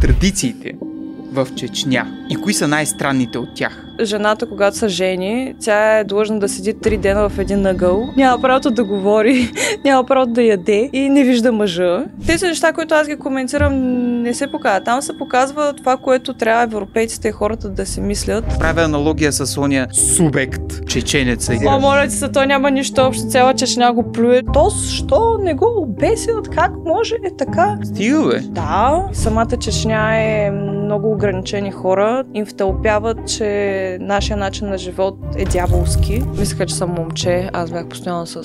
традициите, в Чечня? И кои са най-странните от тях? Жената, когато са жени, тя е длъжна да седи три дена в един ъгъл. Няма правото да говори, няма правото да яде и не вижда мъжа. Тези неща, които аз ги коментирам, не се показва. Там се показва това, което трябва европейците и хората да си мислят. Правя аналогия с ония субект, чеченеца. О, моля ти се, то няма нищо общо, цяла Чечня го плюе. То, що не го обесят? Как може е така? Стига, бе. Да, самата Чечня е много ограничени хора им втълпяват, че нашия начин на живот е дяволски. Мислеха, че съм момче, аз бях постоянно с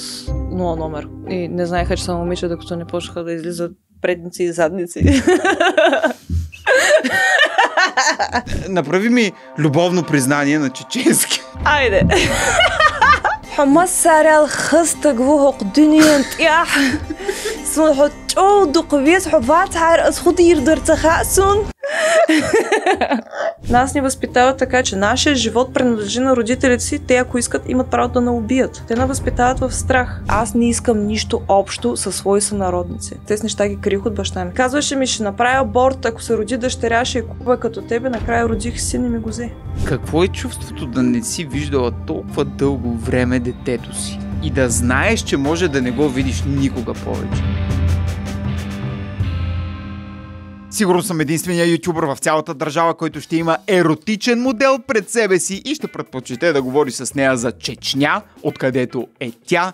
нула номер. И не знаеха, че съм момиче, докато не почнаха да излизат предници и задници. Направи ми любовно признание на чеченски. Айде! Хамас сарял хъста глухо قدني انتياح سمحوا ċowdu qwies ħubat ħar asħud jirdur taħasun. Нас ни възпитават така, че нашия живот принадлежи на родителите си. Те, ако искат, имат право да не убият. Те не възпитават в страх. Аз не искам нищо общо със свои сънародници. Те с неща ги крих от баща ми. Казваше ми, ще направя аборт, ако се роди дъщеря, ще е купа като тебе. Накрая родих си и ми го взе. Какво е чувството да не си виждала толкова дълго време детето си? И да знаеш, че може да не го видиш никога повече. Сигурно съм единствения ютубър в цялата държава, който ще има еротичен модел пред себе си и ще предпочете да говори с нея за Чечня, откъдето е тя,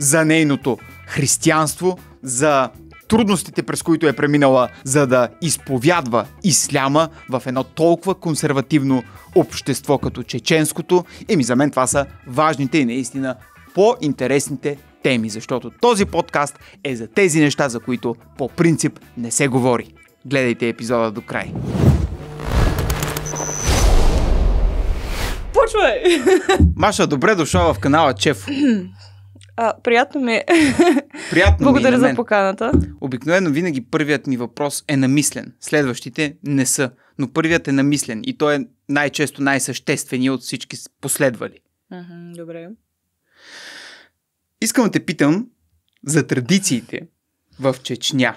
за нейното християнство, за трудностите, през които е преминала, за да изповядва исляма в едно толкова консервативно общество като чеченското. Еми за мен това са важните и наистина по-интересните теми, защото този подкаст е за тези неща, за които по принцип не се говори. Гледайте епизода до край. Почвай! Маша, добре дошла в канала Чеф. А, приятно ми е. Приятно е Благодаря ми за поканата. Обикновено винаги първият ми въпрос е намислен. Следващите не са. Но първият е намислен и той е най-често най-същественият от всички последвали. добре. Искам да те питам за традициите в Чечня.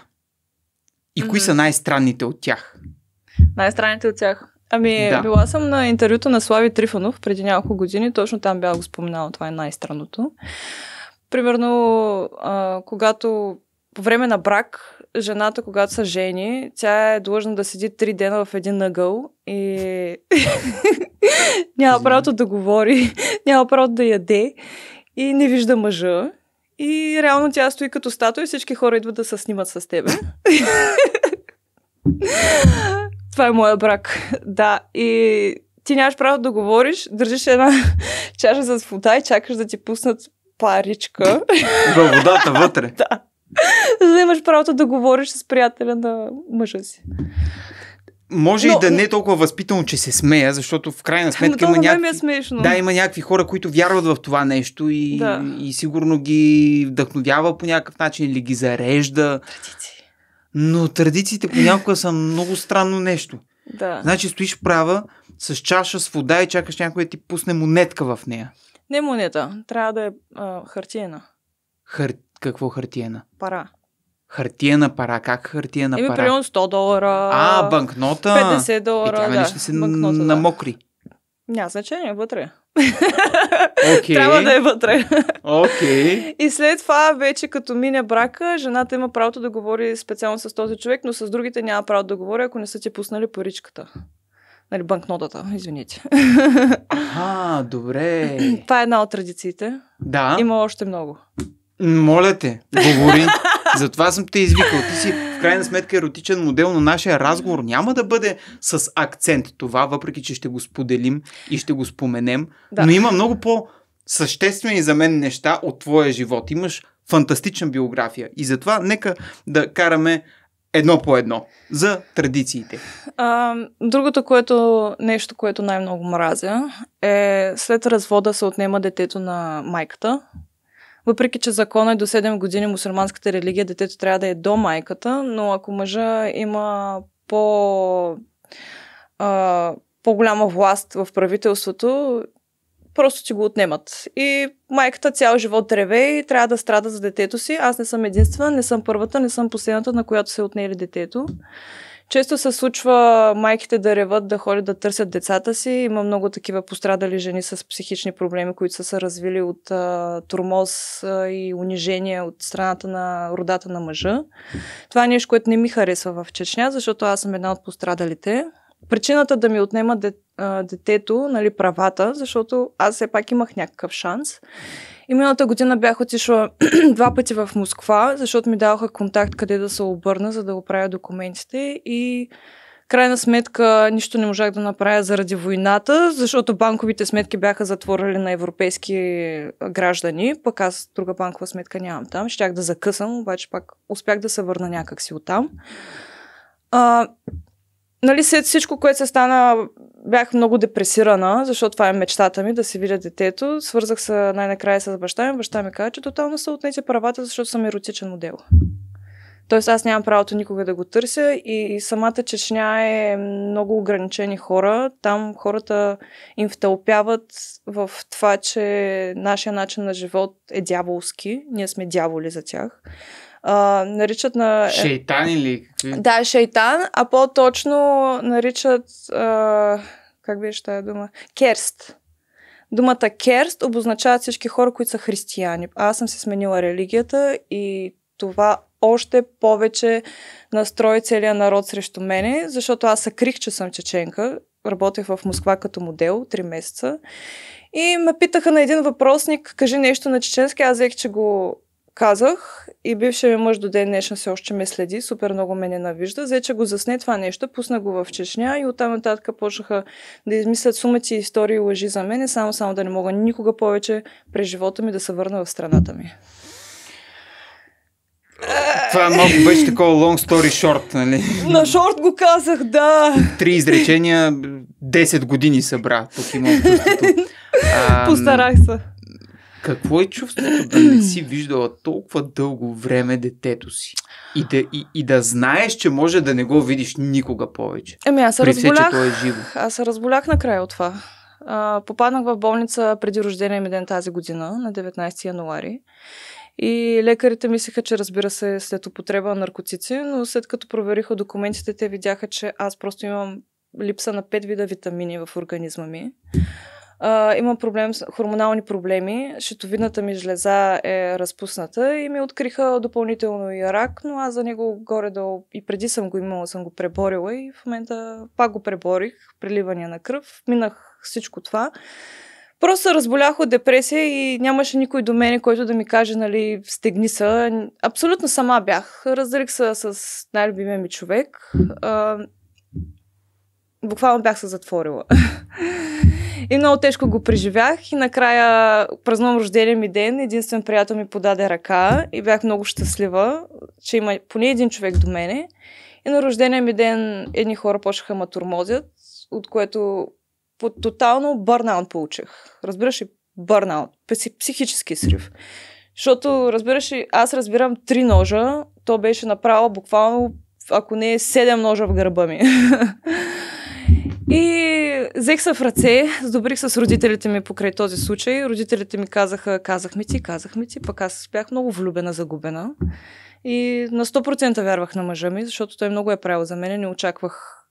И mm-hmm. кои са най-странните от тях? Най-странните от тях. Ами, да. била съм на интервюто на Слави Трифонов преди няколко години, точно там бях го споменала, това е най-странното. Примерно, а, когато по време на брак, жената, когато са жени, тя е длъжна да седи три дена в един ъгъл и няма правото да говори, няма правото да яде и не вижда мъжа. И реално тя стои като статуя и всички хора идват да се снимат с тебе. Това е моя брак. Да. И ти нямаш право да говориш, държиш една чаша за вода и чакаш да ти пуснат паричка. В водата вътре. да. За да имаш правото да говориш с приятеля на мъжа си може но, и да но... не е толкова възпитано, че се смея, защото в крайна ами, сметка има някакви... Е смешно. Да, има някакви хора, които вярват в това нещо и, да. и сигурно ги вдъхновява по някакъв начин или ги зарежда. Традиции. Но традициите понякога са много странно нещо. Да. Значи стоиш права с чаша с вода и чакаш някой да ти пусне монетка в нея. Не монета, трябва да е а, хартиена. Хар... Какво хартиена? Пара хартиена пара. Как хартия на пара? Примерно 100 долара. А, банкнота. 50 долара. Е, да, ще се банкнота, намокри. Да. Няма значение, вътре. Okay. Трябва да е вътре. Okay. И след това, вече като мине брака, жената има правото да говори специално с този човек, но с другите няма право да говори, ако не са ти пуснали паричката. Нали, банкнотата, извините. А, добре. Това е една от традициите. Да. Има още много. Моля те, говори. Затова съм те извикал. Ти си в крайна сметка еротичен модел, но нашия разговор няма да бъде с акцент това, въпреки че ще го споделим и ще го споменем. Да. Но има много по- съществени за мен неща от твоя живот. Имаш фантастична биография. И затова нека да караме едно по едно за традициите. А, другото което, нещо, което най-много мразя е след развода се отнема детето на майката, въпреки, че закона е до 7 години мусульманската религия, детето трябва да е до майката, но ако мъжа има по... А, по-голяма власт в правителството, просто ти го отнемат. И майката цял живот реве и трябва да страда за детето си. Аз не съм единствена, не съм първата, не съм последната, на която се отнели детето. Често се случва майките да реват, да ходят да търсят децата си. Има много такива пострадали жени с психични проблеми, които са се развили от а, турмоз а, и унижение от страната на родата на мъжа. Това е нещо, което не ми харесва в Чечня, защото аз съм една от пострадалите. Причината да ми отнема а, детето, нали, правата, защото аз все пак имах някакъв шанс. И миналата година бях отишла два пъти в Москва, защото ми даваха контакт къде да се обърна, за да оправя документите и крайна сметка нищо не можах да направя заради войната, защото банковите сметки бяха затворили на европейски граждани, пък аз друга банкова сметка нямам там. Щях да закъсам, обаче пак успях да се върна някакси оттам. А, нали, след всичко, което се стана, бях много депресирана, защото това е мечтата ми, да се видя детето. Свързах се най-накрая с баща ми. Баща ми каза, че тотално са отнети правата, защото съм еротичен модел. Тоест аз нямам правото никога да го търся и самата Чечня е много ограничени хора. Там хората им втълпяват в това, че нашия начин на живот е дяволски. Ние сме дяволи за тях а, наричат на... Е, шейтан или какви? Да, шейтан, а по-точно наричат... А, как беше тая дума? Керст. Думата керст обозначава всички хора, които са християни. Аз съм се сменила религията и това още повече настрои целия народ срещу мене, защото аз съкрих, че съм чеченка. Работех в Москва като модел 3 месеца. И ме питаха на един въпросник, кажи нещо на чеченски. Аз взех, че го казах и бившия ми мъж до ден днешен се още ме следи, супер много ме ненавижда. Взе, че го засне това нещо, пусна го в Чечня и оттам нататък почнаха да измислят сумати истории и лъжи за мен, само само да не мога никога повече през живота ми да се върна в страната ми. Това много беше такова long story short, нали? На шорт го казах, да. Три изречения, 10 години събра. Постарах се. Какво е чувството да не си виждала толкова дълго време детето си? И да, и, и да знаеш, че може да не го видиш никога повече. Еми, аз се разболях. Се, че той е живо. Аз се разболях накрая от това. А, попаднах в болница преди рождения ми ден тази година, на 19 януари. И лекарите мислеха, че разбира се е след употреба на наркотици, но след като провериха документите, те видяха, че аз просто имам липса на пет вида витамини в организма ми а, има проблем с хормонални проблеми, щитовидната ми жлеза е разпусната и ми откриха допълнително и рак, но аз за него горе до и преди съм го имала, съм го преборила и в момента пак го преборих, приливания на кръв, минах всичко това. Просто разболях от депресия и нямаше никой до мене, който да ми каже, нали, стегни са. Абсолютно сама бях. Разделих се с най-любимия ми човек. А, буквално бях се затворила. И много тежко го преживях и накрая празнувам рождения ми ден. Единствен приятел ми подаде ръка и бях много щастлива, че има поне един човек до мене. И на рождения ми ден едни хора почнаха ма турмозят, от което по тотално бърнаут получих. Разбираш ли? Бърнаут. Психически срив. Защото, разбираш ли, аз разбирам три ножа, то беше направо буквално, ако не е седем ножа в гърба ми. И взех се в ръце, сдобрих с родителите ми покрай този случай. Родителите ми казаха, казах ми ти, казах ми ти, пък аз бях много влюбена, загубена. И на 100% вярвах на мъжа ми, защото той много е правил за мен. Не очаквах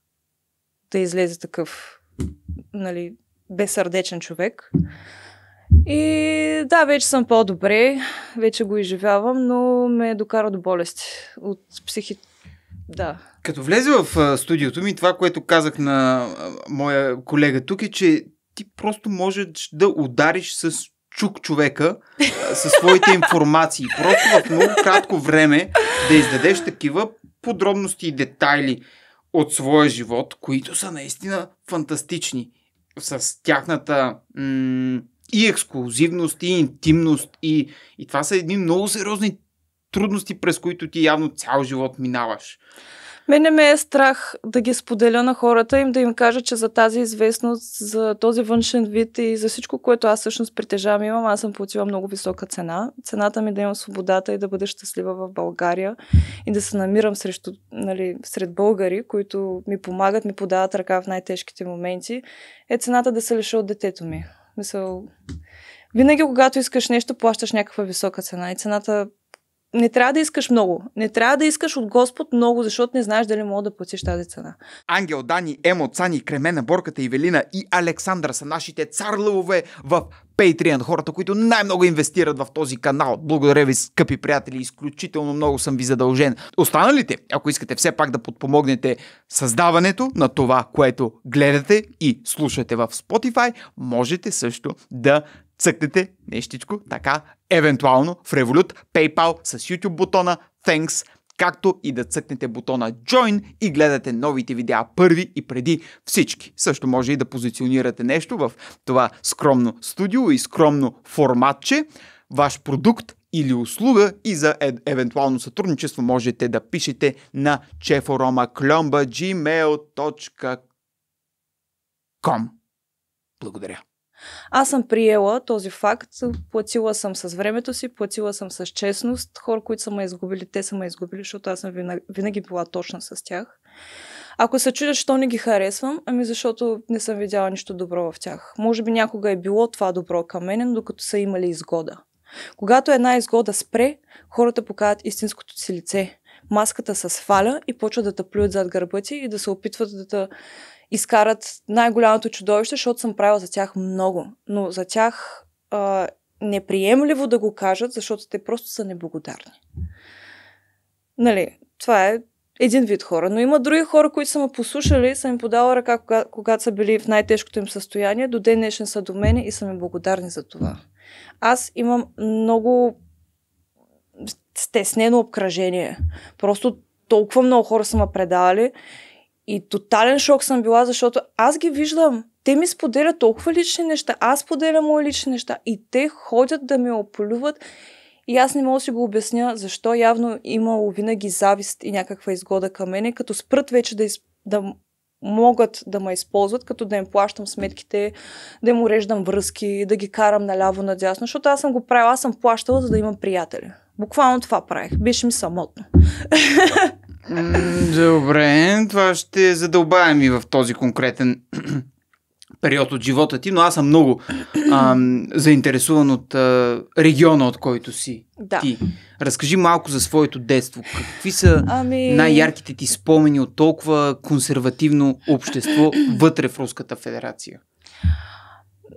да излезе такъв, нали, безсърдечен човек. И да, вече съм по-добре, вече го изживявам, но ме е докара до болести от психи... Да. Като влезе в студиото ми, това, което казах на моя колега тук е, че ти просто можеш да удариш с чук човека със своите информации. Просто в много кратко време да издадеш такива подробности и детайли от своя живот, които са наистина фантастични. С тяхната м- и ексклюзивност, и интимност, и, и това са едни много сериозни трудности, през които ти явно цял живот минаваш. Мене ме е страх да ги споделя на хората им, да им кажа, че за тази известност, за този външен вид и за всичко, което аз всъщност притежавам, имам, аз съм платила много висока цена. Цената ми да имам свободата и да бъда щастлива в България и да се намирам срещу, нали, сред българи, които ми помагат, ми подават ръка в най-тежките моменти, е цената да се лиша от детето ми. Мисъл, винаги, когато искаш нещо, плащаш някаква висока цена и цената не трябва да искаш много. Не трябва да искаш от Господ много, защото не знаеш дали мога да платиш тази цена. Ангел, Дани, Емо, Цани, Кремена, Борката, Ивелина и Александър са нашите царлове в Patreon, хората, които най-много инвестират в този канал. Благодаря ви, скъпи приятели, изключително много съм ви задължен. Останалите, ако искате все пак да подпомогнете създаването на това, което гледате и слушате в Spotify, можете също да цъкнете нещичко така, евентуално в Revolut, PayPal с YouTube бутона Thanks, както и да цъкнете бутона Join и гледате новите видеа първи и преди всички. Също може и да позиционирате нещо в това скромно студио и скромно форматче, ваш продукт или услуга и за е- евентуално сътрудничество можете да пишете на cheforomaklomba.gmail.com Благодаря. Аз съм приела този факт, платила съм с времето си, платила съм с честност. Хора, които са ме изгубили, те са ме изгубили, защото аз съм винаги, винаги била точна с тях. Ако се чудят, що не ги харесвам, ами защото не съм видяла нищо добро в тях. Може би някога е било това добро към мен, докато са имали изгода. Когато една изгода спре, хората показват истинското си лице. Маската се сваля и почват да те плюят зад гърба ти и да се опитват да те изкарат най-голямото чудовище, защото съм правила за тях много. Но за тях а, неприемливо да го кажат, защото те просто са неблагодарни. Нали, това е един вид хора. Но има други хора, които са ме послушали, са ми подала ръка, когато, когато са били в най-тежкото им състояние. До ден днешен са до мене и са ми благодарни за това. Аз имам много стеснено обкръжение. Просто толкова много хора са ме предавали и тотален шок съм била, защото аз ги виждам. Те ми споделят толкова лични неща, аз споделям мои лични неща и те ходят да ме оплюват и аз не мога да си го обясня защо явно имало винаги завист и някаква изгода към мене, като спрат вече да, из... да могат да ме използват, като да им плащам сметките, да им уреждам връзки, да ги карам наляво-надясно, защото аз съм го правила, аз съм плащала, за да имам приятели. Буквално това правих. Беше ми самотно. Добре, това ще задълбавям и в този конкретен период от живота ти, но аз съм много а, заинтересуван от а, региона, от който си да. ти. Разкажи малко за своето детство. Какви са ами... най-ярките ти спомени от толкова консервативно общество вътре в Руската федерация?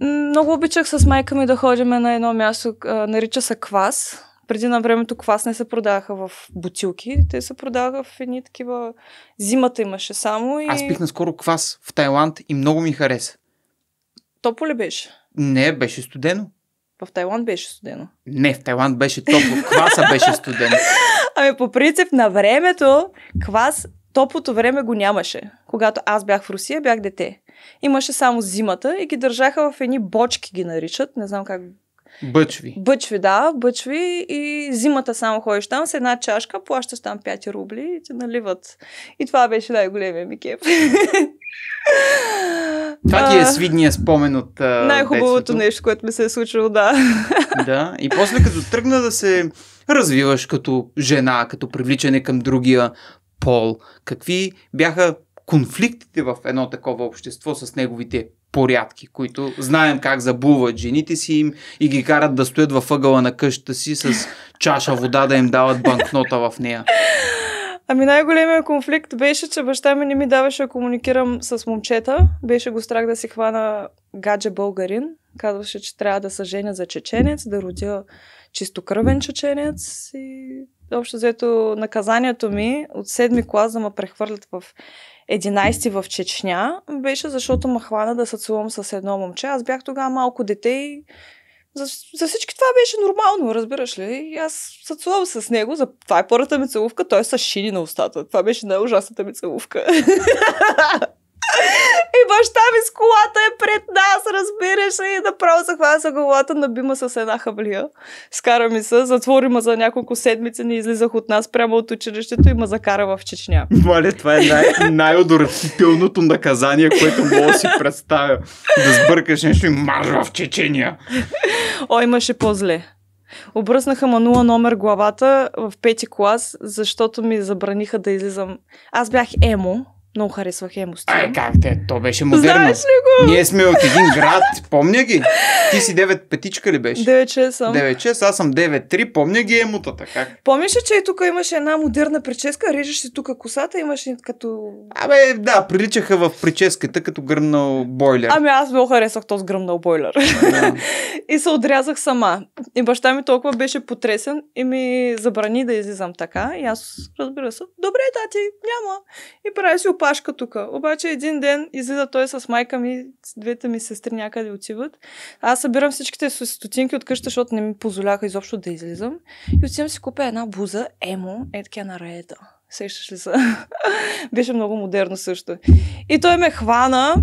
Много обичах с майка ми да ходим на едно място, нарича се Квас преди на времето квас не се продаваха в бутилки, те се продаваха в едни такива... Зимата имаше само и... Аз пих наскоро квас в Тайланд и много ми хареса. Топо ли беше? Не, беше студено. В Тайланд беше студено. Не, в Тайланд беше топло, кваса беше студено. Ами по принцип на времето квас топлото време го нямаше. Когато аз бях в Русия, бях дете. Имаше само зимата и ги държаха в едни бочки, ги наричат. Не знам как Бъчви. Бъчви, да, бъчви и зимата само ходиш там с една чашка, плащаш там 5 рубли и те наливат. И това беше най-големия ми кеп. Това ти е свидния спомен от Най-хубавото детството. нещо, което ми се е случило, да. Да, и после като тръгна да се развиваш като жена, като привличане към другия пол, какви бяха конфликтите в едно такова общество с неговите порядки, които знаем как забуват жените си им и ги карат да стоят във ъгъла на къщата си с чаша вода да им дават банкнота в нея. Ами най-големият конфликт беше, че баща ми не ми даваше да комуникирам с момчета. Беше го страх да си хвана гадже българин. Казваше, че трябва да се женя за чеченец, да родя чистокръвен чеченец и общо взето наказанието ми от седми клас да ме прехвърлят в 11 в Чечня беше, защото ма хвана да се целувам с едно момче. Аз бях тогава малко дете и за, за всички това беше нормално, разбираш ли? И аз се целувам с него, за... това е първата ми целувка, той е с шини на устата. Това беше най-ужасната ми целувка. И баща ми с колата е пред нас, разбираш ли? И направо се хвана за главата, набима с една хавлия. Скара ми се, затвори ма за няколко седмици, не излизах от нас прямо от училището и ма закара в Чечня. Мале, това е най- най-отвратителното наказание, което мога да си представя. Да сбъркаш нещо и марш в Чечения. О, имаше по-зле. Обръснаха манула номер главата в пети клас, защото ми забраниха да излизам. Аз бях емо, много харесвах емости. Ай, как те, то беше модерно. Знаеш ли го? Ние сме от един град, помня ги. Ти си 9 петичка ли беше? 9 съм. 9 аз съм 9-3, помня ги емотата. Как? Помниш ли, че и тук имаше една модерна прическа, режеш си тук косата, имаш като... Абе, да, приличаха в прическата като гръмнал бойлер. Ами аз много харесах този гръмнал бойлер. Да. и се отрязах сама. И баща ми толкова беше потресен и ми забрани да излизам така. И аз разбира се, добре, тати, няма. И си опа опашка тук. Обаче един ден излиза той с майка ми, с двете ми сестри някъде отиват. Аз събирам всичките стотинки от къща, защото не ми позволяха изобщо да излизам. И отивам си купя една буза, емо, е така на реда. Сещаш ли се, Беше много модерно също. И той ме хвана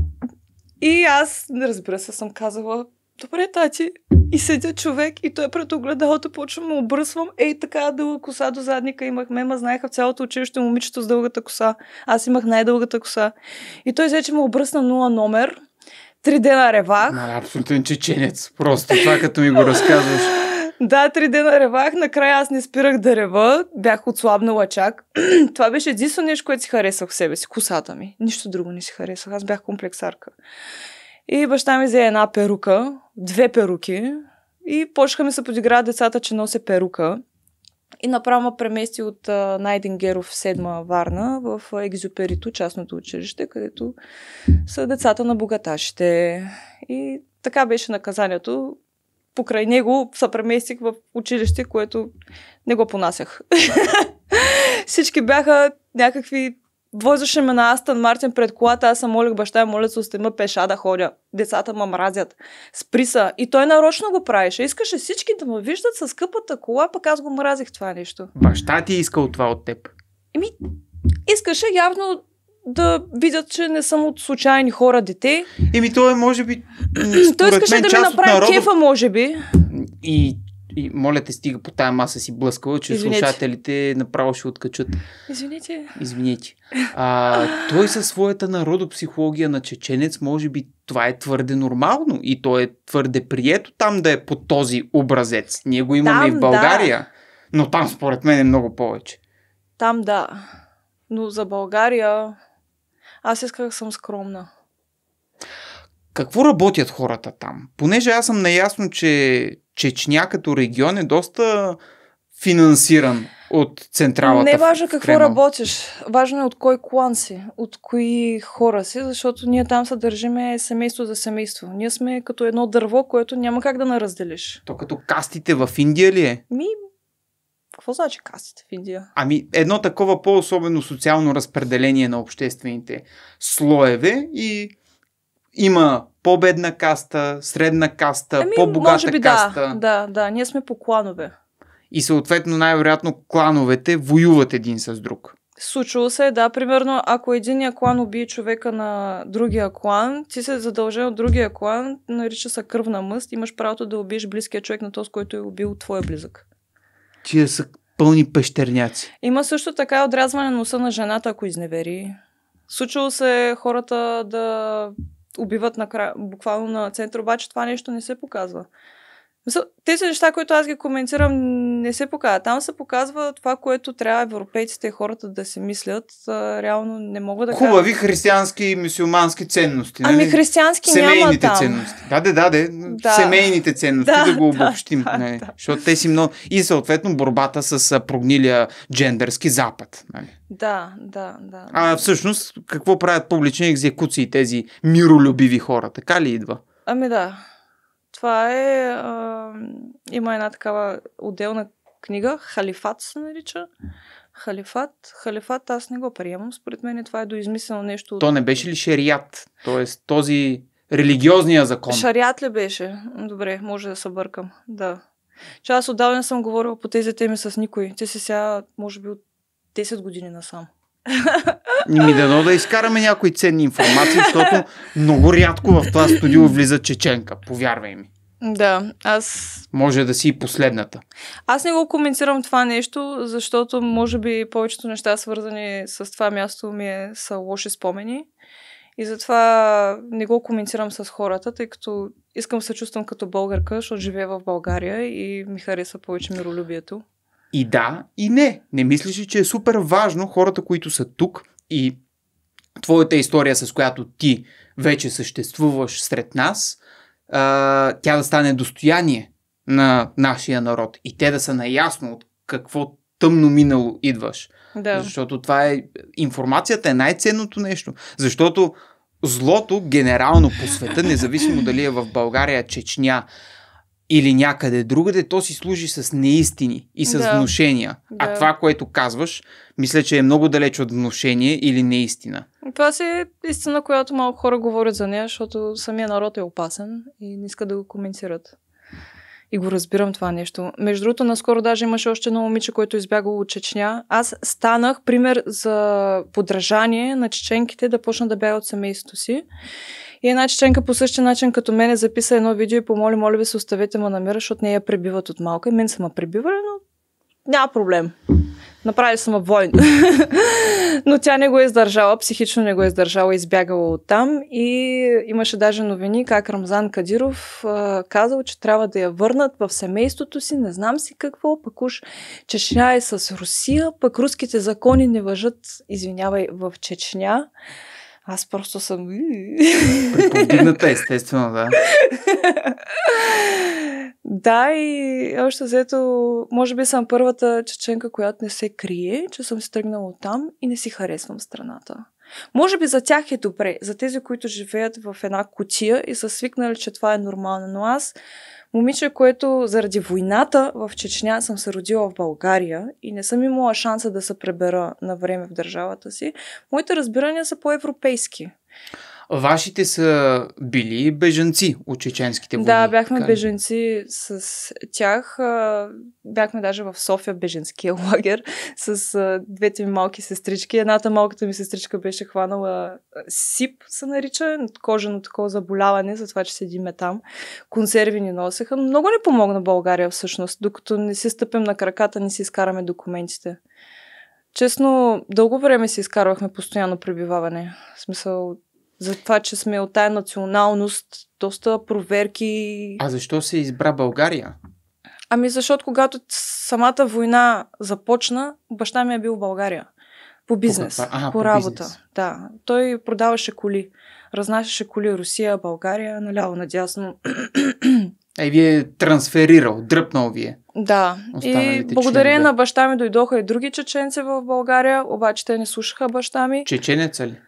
и аз, разбира се, съм казала, добре, тати, и седя човек и той пред огледалото почва му обръсвам. Ей, така дълга коса до задника имах мема знаеха в цялото училище момичето с дългата коса. Аз имах най-дългата коса. И той взе, че му обръсна нула номер. Три дена ревах. На, абсолютен чеченец. Просто това като ми го разказваш. Да, три дена ревах, накрая аз не спирах да рева, бях отслабнала чак. Това беше единствено нещо, което си харесах в себе си, косата ми. Нищо друго не си харесах, аз бях комплексарка. И баща ми взе една перука, две перуки и почнаха ми се подигра децата, че нося перука. И направо премести от Найденгеров седма Варна в Екзюперито, частното училище, където са децата на богаташите. И така беше наказанието. Покрай него се преместих в училище, което не го понасях. Всички бяха някакви Возеше ме на Астан Мартин пред колата, аз съм молих баща, моля се, остема пеша да ходя. Децата ме мразят. Сприса. И той нарочно го правеше. Искаше всички да ме виждат с скъпата кола, пък аз го мразих това нещо. Баща ти е искал това от теб? Еми, искаше явно да видят, че не съм от случайни хора дете. Еми, той е, може би... той искаше мен, да ми направи народа... кефа, може би. И и моля те, стига по тая маса си блъскала, че Извините. слушателите направо ще откачат. Извините, Извините. А, той със своята народопсихология на чеченец, може би това е твърде нормално и то е твърде прието там да е по този образец. Ние го имаме там, и в България, да. но там според мен е много повече. Там да, но за България аз исках съм скромна. Какво работят хората там? Понеже аз съм наясно, че Чечня като регион е доста финансиран от централата. Не е важно какво Кремъл. работиш. Важно е от кой клан си, от кои хора си, защото ние там се държиме семейство за семейство. Ние сме като едно дърво, което няма как да наразделиш. То като кастите в Индия ли е? Ми, какво значи кастите в Индия? Ами, едно такова по-особено социално разпределение на обществените слоеве и има по-бедна каста, средна каста, ами, по-богата може би, каста. Да, да, да, ние сме по кланове. И съответно най-вероятно клановете воюват един с друг. Случило се, да. Примерно, ако единия клан убие човека на другия клан, ти се задължен от другия клан, нарича се кръвна мъст, имаш правото да убиеш близкия човек на този, който е убил твоя близък. Ти са пълни пещерняци. Има също така отрязване на носа на жената, ако изневери. Случило се хората да убиват на кра... буквално на център, обаче това нещо не се показва. Тези неща, които аз ги коментирам, не се показва. Там се показва това, което трябва европейците и хората да си мислят. реално не мога да кажа. Хубави християнски и мусулмански ценности. Ами не? Нали? християнски Семейните няма там. ценности. Да, да, да, да. Семейните ценности да, да го обобщим. Да, нали? да. Защото те си много... И съответно борбата с прогнилия джендърски запад. Не? Нали? Да, да, да. А всъщност какво правят публични екзекуции тези миролюбиви хора? Така ли идва? Ами да. Това е... А, има една такава отделна книга, Халифат се нарича. Халифат. Халифат аз не го приемам. Според мен това е доизмислено нещо. То не беше ли шерият? Тоест този религиозния закон. Шарият ли беше? Добре, може да се бъркам. Да. Че аз отдавна съм говорила по тези теми с никой. Те се сега, може би, от 10 години насам. Ми дано да изкараме някои ценни информации, защото много рядко в това студио влиза чеченка, повярвай ми. Да, аз. Може да си и последната. Аз не го коментирам това нещо, защото може би повечето неща, свързани с това място, ми е, са лоши спомени. И затова не го коментирам с хората, тъй като искам да се чувствам като българка, защото живея в България и ми хареса повече миролюбието. И да, и не. Не мислиш, че е супер важно хората, които са тук, и твоята история, с която ти вече съществуваш сред нас, а, тя да стане достояние на нашия народ и те да са наясно от какво тъмно минало идваш. Да. Защото това е. Информацията е най-ценното нещо. Защото злото генерално по света, независимо дали е в България, Чечня, или някъде другаде, то си служи с неистини и с да. внушения. Да. А това, което казваш, мисля, че е много далеч от внушение или неистина. Това си е истина, която малко хора говорят за нея, защото самия народ е опасен и не иска да го коментират. И го разбирам това нещо. Между другото, наскоро даже имаше още едно момиче, което избягало от Чечня. Аз станах пример за подражание на чеченките да почна да бягат от семейството си. И една чеченка по същия начин, като е записа едно видео и помоли, моля ви се, оставете ма намира, защото нея пребиват от малка. И мен са ма пребивали, но няма проблем. Направи съм войн. Но тя не го е издържала, психично не го е издържала, е избягала от там и имаше даже новини как Рамзан Кадиров а, казал, че трябва да я върнат в семейството си, не знам си какво, пък уж Чечня е с Русия, пък руските закони не въжат, извинявай, в Чечня. Аз просто съм... Приповдигната, естествено, да. да, и още взето, може би съм първата чеченка, която не се крие, че съм се тръгнала от там и не си харесвам страната. Може би за тях е добре, за тези, които живеят в една кутия и са свикнали, че това е нормално, но аз момиче, което заради войната в Чечня съм се родила в България и не съм имала шанса да се пребера на време в държавата си, моите разбирания са по-европейски. Вашите са били бежанци от чеченските войни. Да, бяхме Кали? бежанци с тях. Бяхме даже в София беженския лагер с двете ми малки сестрички. Едната малката ми сестричка беше хванала СИП, се нарича, кожено такова заболяване, за това, че седиме там. Консерви ни носеха. Много не помогна България всъщност, докато не си стъпим на краката, не си изкараме документите. Честно, дълго време си изкарвахме постоянно пребиваване. В смисъл, за това, че сме от тая националност, доста проверки. А защо се избра България? Ами защото когато самата война започна, баща ми е бил в България. По бизнес, по, а, по, по работа. Бизнес. Да. Той продаваше коли. Разнасяше коли Русия, България, наляво, надясно. Е, вие трансферирал, дръпнал вие. Да. И благодарение на баща ми дойдоха и други чеченци в България, обаче те не слушаха баща ми. Чеченеца ли?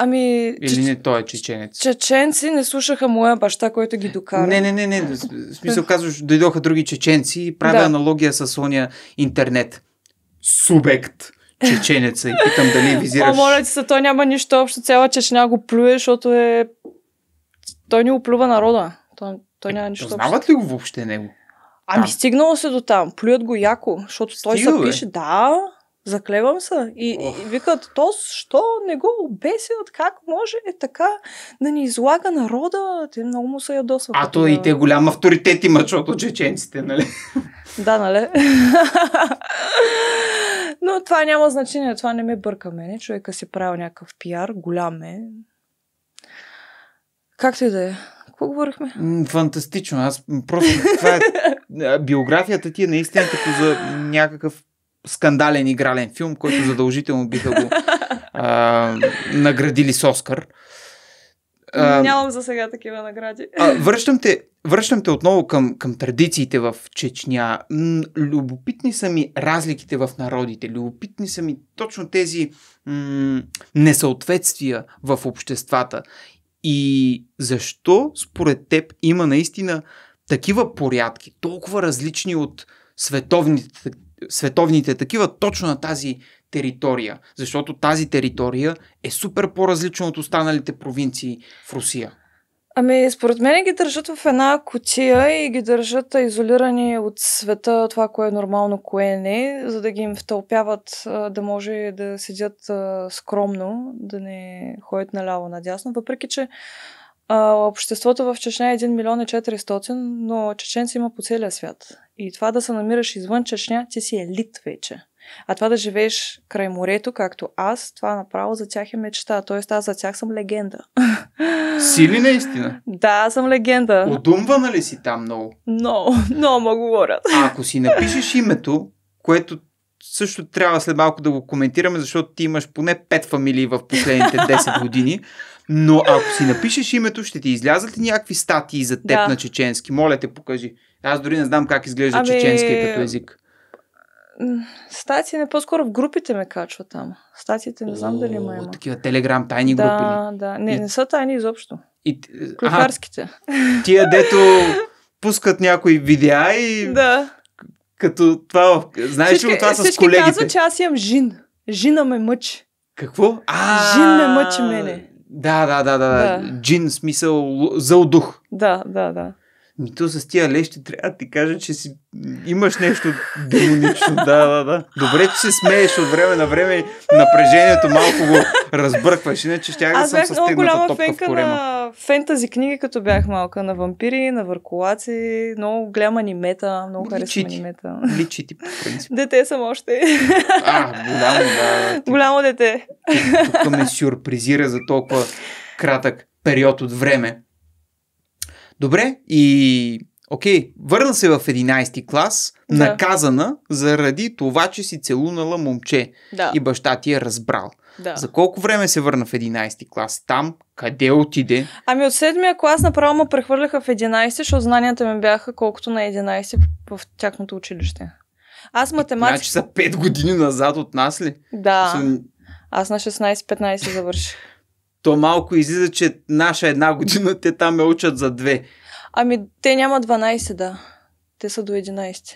Ами. Или не той е чеченец. Чеченци не слушаха моя баща, който ги докара. Не, не, не, не. В смисъл казваш, дойдоха други чеченци и правя да. аналогия с ония интернет. Субект чеченеца и питам дали визираш. О, моля ти се, той няма нищо общо. Цяла Чечня го плюе, защото е... Той ни оплюва народа. Той, той е, няма нищо общо. знават ли го въобще него? Ами стигнало се до там. Плюят го яко, защото Стигал, той се пише. Да, Заклевам се. И, и викат, то що не го обесят? Как може е така да ни излага народа? Те много му се ядосват. А то да... и те голям авторитет има, защото чеченците, нали? Да, нали? Но това няма значение, това не ме бърка мене. Човека си прави някакъв пиар, голям е. Както и да е. Какво говорихме? Фантастично. Аз просто това е... Биографията ти е наистина като за някакъв скандален игрален филм, който задължително биха го а, наградили с Оскар. А, Нямам за сега такива награди. А, връщам, те, връщам те отново към, към традициите в Чечня. М, любопитни са ми разликите в народите. Любопитни са ми точно тези м- несъответствия в обществата. И защо според теб има наистина такива порядки, толкова различни от световните световните такива точно на тази територия, защото тази територия е супер по-различна от останалите провинции в Русия. Ами, според мен ги държат в една котия и ги държат изолирани от света, това кое е нормално, кое не, за да ги им втълпяват да може да седят скромно, да не ходят наляво-надясно, въпреки че а, обществото в Чечня е 1 милион и 400, но чеченци има по целия свят. И това да се намираш извън Чечня, ти си елит вече. А това да живееш край морето, както аз, това направо за тях е мечта. Тоест аз за тях съм легенда. Си ли наистина? Да, съм легенда. Удумвана ли си там много? Много, много ма говорят. А ако си напишеш името, което също трябва след малко да го коментираме, защото ти имаш поне 5 фамилии в последните 10 години. Но ако си напишеш името, ще ти излязат ли някакви статии за теб да. на чеченски? Моля те, покажи. Аз дори не знам как изглежда ами... чеченски като език. Статии не по-скоро в групите ме качва там. Статиите не знам О, дали има. От Такива телеграм тайни групи. Да, ли? да. Не, и... не са тайни изобщо. И... Клюкарските. А, тия дето пускат някои видеа и... Да. Като това... Знаеш всички, ли това с колегите? Всички казват, че аз имам жин. Жина ме мъчи. Какво? А, Жин ме мъчи мене. Да, да, да, да. да. Джин, смисъл, зъл дух. Да, да, да. Ми то с тия лещи трябва да ти кажа, че си имаш нещо демонично. да, да, да. Добре, че се смееш от време на време. Напрежението малко го разбъркваш. Иначе ще да съм с много голяма фенка на фентази книги, като бях малка. На вампири, на върколаци. Много голям анимета. Много харесвам анимета. Личи ти, по принцип. Дете съм още. а, голямо, да. Голямо дете. Тук ме сюрпризира за толкова кратък период от време. Добре, и окей, върна се в 11-ти клас, да. наказана заради това, че си целунала момче да. и баща ти е разбрал. Да. За колко време се върна в 11-ти клас? Там, къде отиде? Ами от 7-я клас направо ме прехвърляха в 11 защото знанията ми бяха колкото на 11 в тяхното училище. Аз е, математика... Значи са 5 години назад от нас ли? Да. Съм... Аз на 16-15 завърших то малко излиза, че наша една година те там ме учат за две. Ами, те няма 12, да. Те са до 11.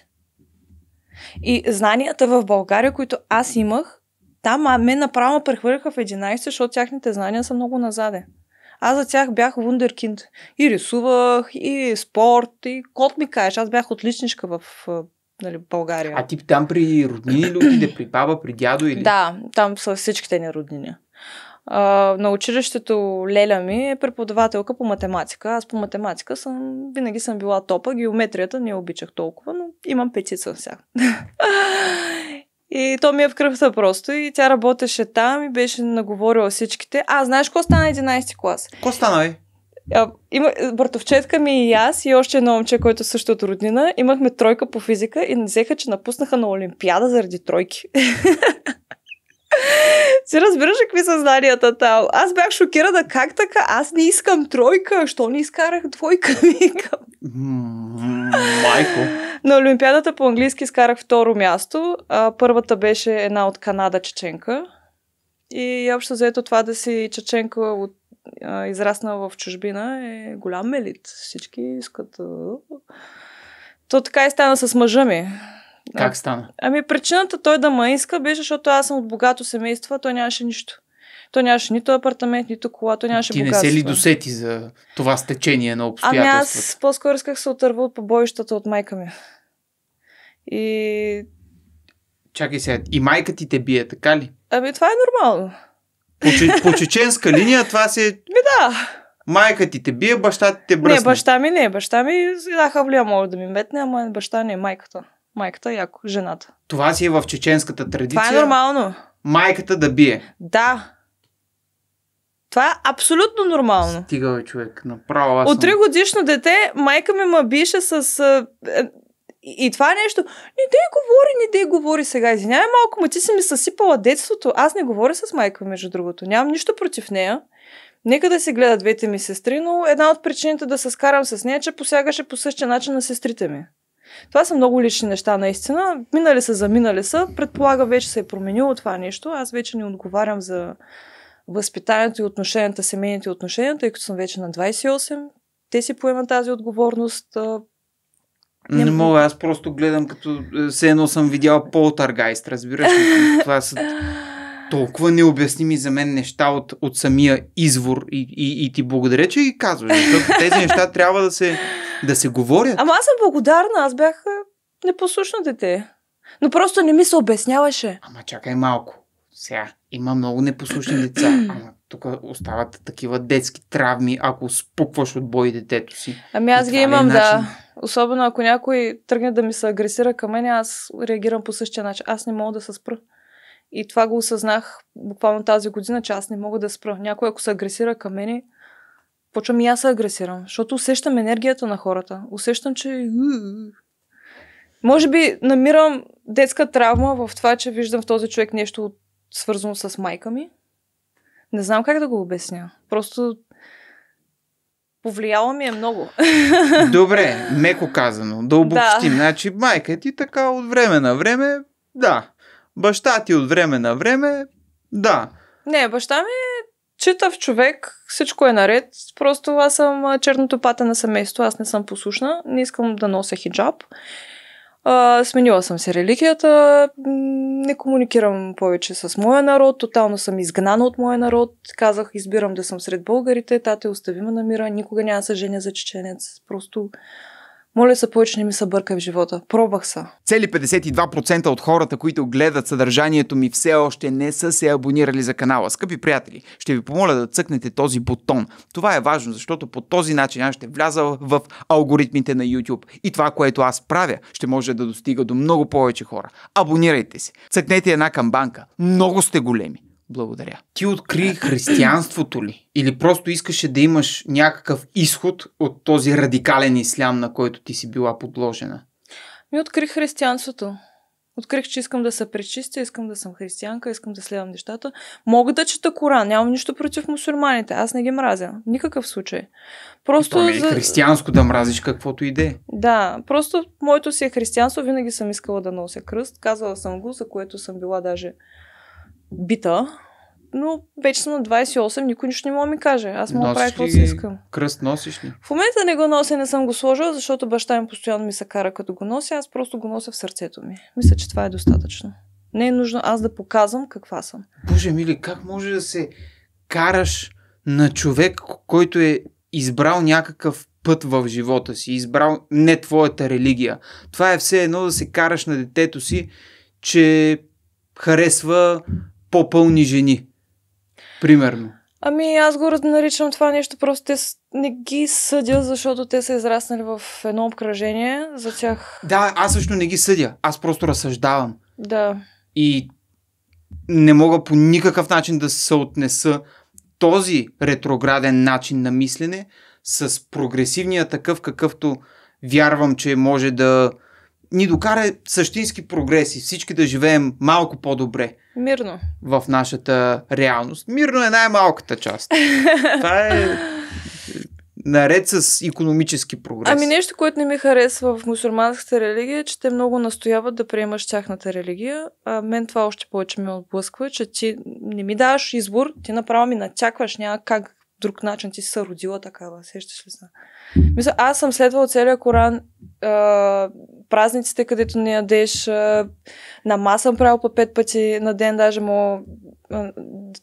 И знанията в България, които аз имах, там а ме направо прехвърлиха в 11, защото тяхните знания са много назаде. Аз за тях бях вундеркинд. И рисувах, и спорт, и кот ми кажеш. Аз бях отличничка в нали, България. А ти там при роднини ли отиде, при баба, при дядо или? Да, там са всичките ни роднини на училището Леля ми е преподавателка по математика. Аз по математика съм, винаги съм била топа, геометрията не обичах толкова, но имам петица вся. И то ми е в кръвта просто. И тя работеше там и беше наговорила всичките. А, знаеш какво стана 11 клас? Какво стана, бе? има, бъртовчетка ми и аз и още едно момче, което също е от роднина, имахме тройка по физика и не взеха, че напуснаха на Олимпиада заради тройки. Си разбираш какви са знанията там. Аз бях шокирана. Как така? Аз не искам тройка. Що не изкарах двойка? Викам. Майко. На Олимпиадата по английски изкарах второ място. А, първата беше една от Канада чеченка. И общо заето това да си чеченка от израснала в чужбина е голям мелит. Всички искат. То така и стана с мъжа ми. Как стана? Ами причината той да ме иска беше, защото аз съм от богато семейство, а той нямаше нищо. Той нямаше нито апартамент, нито кола, то нямаше Ти богатство. не се ли досети за това стечение на обстоятелствата? Ами аз по-скоро исках се отърва от побоищата от майка ми. И... Чакай сега, и майка ти те бие, така ли? Ами това е нормално. По, по чеченска линия това си... Е ми да. Майка ти те бие, баща ти те бръсне. Не, баща ми не. Баща ми да хавлия може да ми метне, ама баща не, майката майката, яко жената. Това си е в чеченската традиция. Това е нормално. Майката да бие. Да. Това е абсолютно нормално. Стига, бе, човек, направо. Аз От три годишно дете майка ми ма бише с... Е, и, това е нещо. Не дей говори, не дей говори сега. Извинявай малко, ма ти си ми съсипала детството. Аз не говоря с майка, между другото. Нямам нищо против нея. Нека да се гледат двете ми сестри, но една от причините да се скарам с нея, е, че посягаше по същия начин на сестрите ми. Това са много лични неща, наистина. Минали са, заминали са. Предполага, вече се е променило това нещо. Аз вече не отговарям за възпитанието и отношенията, семейните отношения, тъй като съм вече на 28. Те си поемат тази отговорност. Не, не мога, аз просто гледам като е, все едно съм видял полтаргайст, разбираш ли? Това са толкова необясними за мен неща от, от самия извор и, и, и ти благодаря, че ги казваш. тези неща трябва да се да се говорят. Ама аз съм благодарна, аз бях непослушно дете. Но просто не ми се обясняваше. Ама чакай малко. Сега, има много непослушни деца. Ама тук остават такива детски травми, ако спукваш от бой детето си. Ами аз ги е имам, е да. Особено ако някой тръгне да ми се агресира към мен, аз реагирам по същия начин. Аз не мога да се спра. И това го осъзнах буквално тази година, че аз не мога да спра. Някой ако се агресира към мен, почвам и аз се агресирам, защото усещам енергията на хората. Усещам, че... Може би намирам детска травма в това, че виждам в този човек нещо свързано с майка ми. Не знам как да го обясня. Просто повлияла ми е много. Добре, меко казано. Да обобщим. Да. Значи майка ти така от време на време, да. Баща ти от време на време, да. Не, баща ми читав човек, всичко е наред. Просто аз съм черното пата на семейство, аз не съм послушна, не искам да нося хиджаб. А, сменила съм се религията, не комуникирам повече с моя народ, тотално съм изгнана от моя народ. Казах, избирам да съм сред българите, тате остави ме на мира, никога няма съжение за чеченец. Просто моля се, повече не ми се бърка в живота. Пробах са. Цели 52% от хората, които гледат съдържанието ми, все още не са се абонирали за канала. Скъпи приятели, ще ви помоля да цъкнете този бутон. Това е важно, защото по този начин аз ще вляза в алгоритмите на YouTube. И това, което аз правя, ще може да достига до много повече хора. Абонирайте се. Цъкнете една камбанка. Много сте големи. Благодаря. Ти откри християнството ли? Или просто искаше да имаш някакъв изход от този радикален ислям, на който ти си била подложена? Ми открих християнството. Открих, че искам да се пречистя, искам да съм християнка, искам да следвам нещата. Мога да чета Коран, нямам нищо против мусульманите. Аз не ги мразя. Никакъв случай. Просто. е за... християнско да мразиш каквото иде. Да, просто моето си е християнство. Винаги съм искала да нося кръст. Казала съм го, за което съм била даже бита, но вече съм на 28, никой нищо не мога ми каже. Аз мога да правя каквото си искам. Кръст носиш ли? В момента не го нося, не съм го сложила, защото баща ми постоянно ми се кара като го нося, аз просто го нося в сърцето ми. Мисля, че това е достатъчно. Не е нужно аз да показвам каква съм. Боже мили, как може да се караш на човек, който е избрал някакъв път в живота си, избрал не твоята религия. Това е все едно да се караш на детето си, че харесва по-пълни жени. Примерно. Ами аз го наричам това нещо, просто те не ги съдя, защото те са израснали в едно обкръжение за тях. Да, аз също не ги съдя, аз просто разсъждавам. Да. И не мога по никакъв начин да се отнеса този ретрограден начин на мислене с прогресивния такъв, какъвто вярвам, че може да ни докара същински прогреси, всички да живеем малко по-добре. Мирно. В нашата реалност. Мирно е най-малката част. Това е наред с економически прогрес. Ами нещо, което не ми харесва в мусульманската религия е, че те много настояват да приемаш тяхната религия. А мен това още повече ме отблъсква, че ти не ми даваш избор, ти направо ми натякваш, няма как друг начин ти си се родила такава, сещаш ли се? Мисля, аз съм следвала целият Коран а, празниците, където не ядеш. А, на маса съм правил по пет пъти на ден, даже му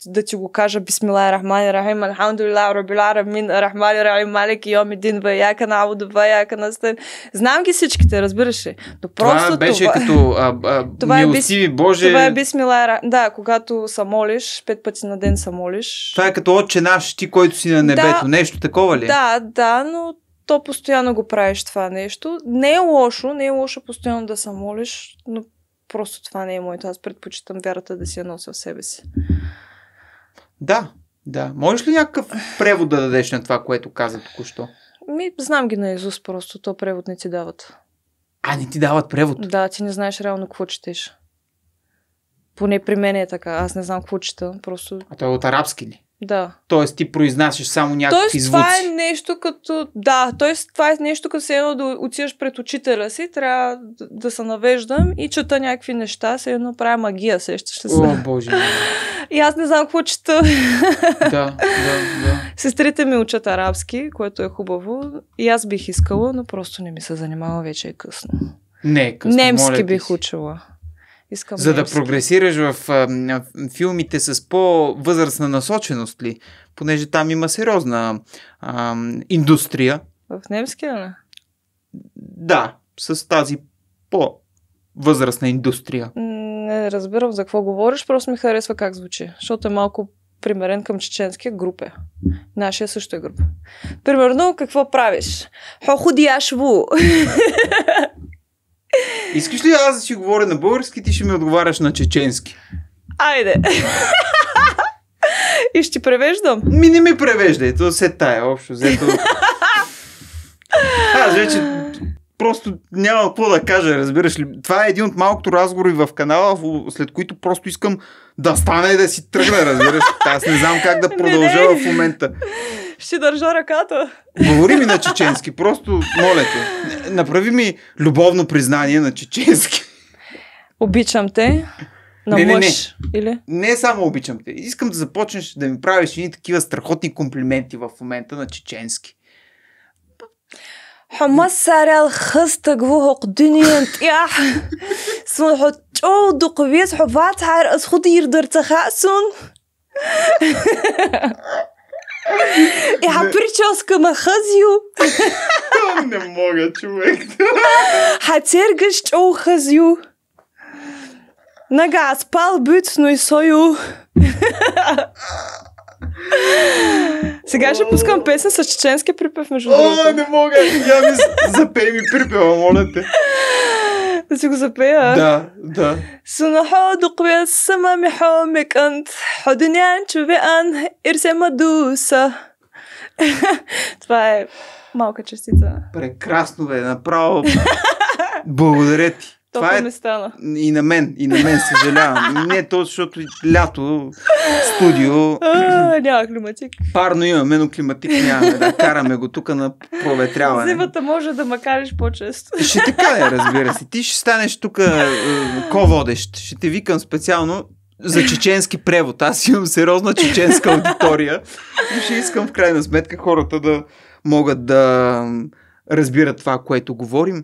да ти го кажа Бисмила Рахмани Рахим, Алхамдулила, Рабила Рамин, Рахмани Рахим, Малек, и Дин, Баяка на Абу Баяка на Стен. Знам ги всичките, разбираш ли? Но просто това беше това... като а, а, това е милостиви бис... Боже. Това е Бисмила Да, когато са молиш, пет пъти на ден са молиш. Това е като отче наш, ти който си на небето, да, нещо такова ли? Е? Да, да, но то постоянно го правиш това нещо. Не е лошо, не е лошо постоянно да се молиш, но просто това не е моето. Аз предпочитам вярата да си я нося в себе си. Да, да. Можеш ли някакъв превод да дадеш на това, което каза току-що? Ми, знам ги на Изус просто, то превод не ти дават. А, не ти дават превод? Да, ти не знаеш реално какво четеш. Поне при мен е така. Аз не знам какво чета. Просто... А той е от арабски ли? Да. Тоест ти произнасяш само някакви тоест, звуци. това е нещо като... Да, тоест това е нещо като се едно да отиваш пред учителя си, трябва да, се навеждам и чета някакви неща, се едно правя магия, сещаш се? О, боже. и аз не знам какво чета. да, да, да. Сестрите ми учат арабски, което е хубаво. И аз бих искала, но просто не ми се занимава, вече е късно. Не, е късно. Немски бих учила. Искам За да прогресираш в а, филмите с по-възрастна насоченост ли? Понеже там има сериозна а, индустрия. В немския ли? Да, с тази по-възрастна индустрия. Не разбирам за какво говориш, просто ми харесва как звучи, защото е малко примерен към чеченския група. Нашия също е група. Примерно, какво правиш? Хохудияшву! Искаш ли аз да си говоря на български, ти ще ми отговаряш на чеченски? Айде. И ще превеждам. Ми не ми превеждай, то се тая общо. Взето... Аз вече просто няма какво да кажа, разбираш ли. Това е един от малкото разговори в канала, след които просто искам да стане и да си тръгна, разбираш. Аз не знам как да продължа в момента. Ще държа ръката. Говори ми на чеченски, просто моля те. Направи ми любовно признание на чеченски. Обичам те. На не, мъж, не, не. Или? не само обичам те. Искам да започнеш да ми правиш едни такива страхотни комплименти в момента на чеченски. حمص сарял хъста جوهق دنيا تياح سمحوا تشو دق بيس حبات حار اسخدير در я е, прическа ма хазио. Не мога, човек. Хацергаш чо хазио. Нага, спал бют, но и сою. Сега ще пускам песен с чеченски припев, между другото. О, не мога! Я ми запей ми припева, моля те да си го запея. Да, да. Сунахо доквя сама ми хомикант, ходинян човеан, ирсема дуса. Това е малка частица. Прекрасно бе, направо. Благодаря ти. Това е... не стана. И на мен, и на мен, съжалявам. не то, защото лято, студио... А, няма климатик. Парно имаме, но климатик нямаме. Да, караме го тук на проветряване. Зимата може да макариш по-често. ще така е, разбира се. Ти ще станеш тук е, ководещ. Ще те викам специално за чеченски превод. Аз имам сериозна чеченска аудитория и ще искам в крайна сметка хората да могат да разбират това, което говорим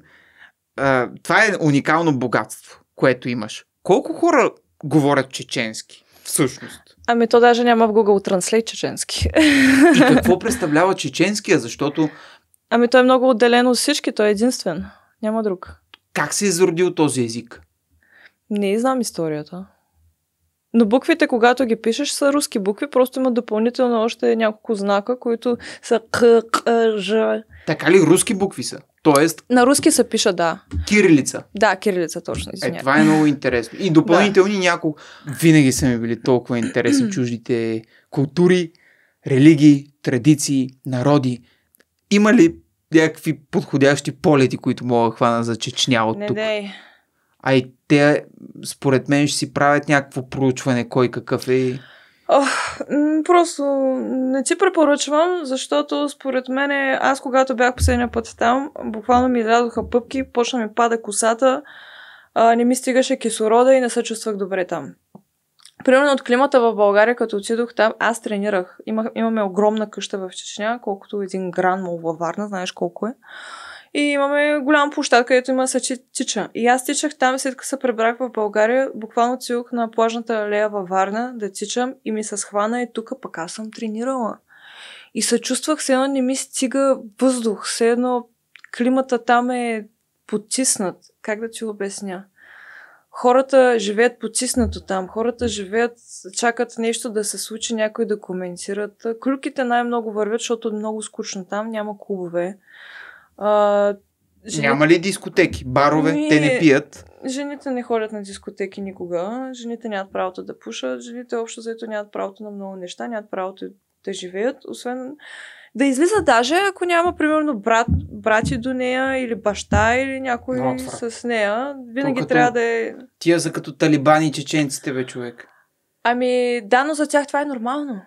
това е уникално богатство, което имаш. Колко хора говорят чеченски, всъщност? Ами то даже няма в Google Translate чеченски. И какво представлява чеченския, защото... Ами той е много отделен от всички, той е единствен. Няма друг. Как се е зародил този език? Не знам историята. Но буквите, когато ги пишеш, са руски букви, просто има допълнително още няколко знака, които са к, ж. Така ли руски букви са? Тоест. На руски се пише, да. Кирилица. Да, кирилица, точно. Е, това е много интересно. И допълнителни да. няколко. Винаги са ми били толкова интересни чуждите култури, религии, традиции, народи. Има ли някакви подходящи полети, които мога да хвана за Чечня от Не, тук? А и те, според мен, ще си правят някакво проучване, кой какъв е. Ох, просто не ти препоръчвам, защото според мен аз когато бях последния път там, буквално ми излязоха пъпки, почна ми пада косата, а, не ми стигаше кислорода и не се чувствах добре там. Примерно от климата в България, като отидох там, аз тренирах. Имах, имаме огромна къща в Чечня, колкото един гран мол във Варна, знаеш колко е. И имаме голям площад, където има се тича. И аз тичах там, след като се пребрах в България, буквално цилх на плажната алея във Варна да тичам и ми се схвана и тук пък аз съм тренирала. И се чувствах, все едно не ми стига въздух, все едно климата там е потиснат. Как да ти обясня? Хората живеят потиснато там. Хората живеят, чакат нещо да се случи, някой да коментират. Клюките най-много вървят, защото е много скучно там, няма клубове. А, жените... Няма ли дискотеки, барове? Ми... Те не пият. Жените не ходят на дискотеки никога. Жените нямат правото да пушат. Жените общо заето нямат правото на много неща. Нямат правото да живеят. Освен да излиза даже, ако няма, примерно, брат, брати до нея или баща или някой Но, с нея. Винаги като... трябва да е... Тия за като талибани чеченците, бе, човек. Ами, да, но за тях това е нормално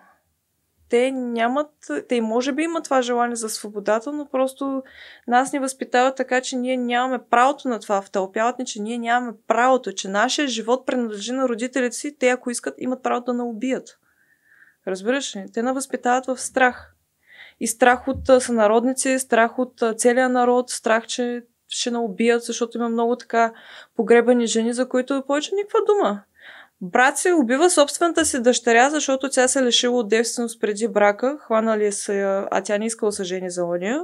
те нямат, те може би имат това желание за свободата, но просто нас ни възпитават така, че ние нямаме правото на това. Втълпяват ни, че ние нямаме правото, че нашия живот принадлежи на родителите си, те ако искат имат право да наубият. Разбираш ли? Те възпитават в страх. И страх от сънародници, страх от целия народ, страх, че ще наубият, защото има много така погребани жени, за които е повече никаква дума. Брат се убива собствената си дъщеря, защото тя се лишила от девственост преди брака. Хванали се а тя не искала са жени за ония.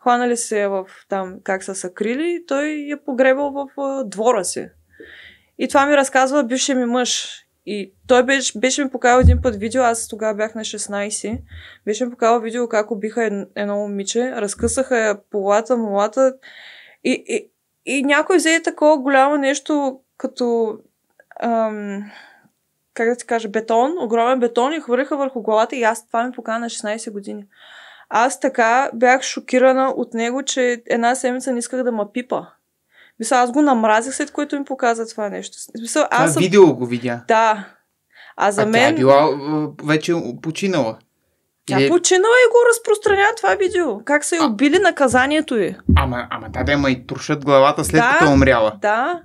Хванали се я в там как са съкрили и той я погребал в а, двора си. И това ми разказва бившия ми мъж. И той беше, беше ми показал един път видео, аз тогава бях на 16. Беше ми показал видео как убиха едно, едно момиче, разкъсаха я полата, молата. И, и, и някой взе такова голямо нещо, като ам, как да ти кажа, бетон, огромен бетон и хвърлиха върху главата и аз това ми покана на 16 години. Аз така бях шокирана от него, че една седмица не исках да ма пипа. Мисля, аз го намразих след което ми показа това нещо. Мисля, аз това съм... видео го видя. Да. А за а мен... Тя е била вече починала. Тя е... починала и го разпространя това видео. Как са я убили наказанието й. Ама, ама да, да, ма и трушат главата след да, като е умряла. Да,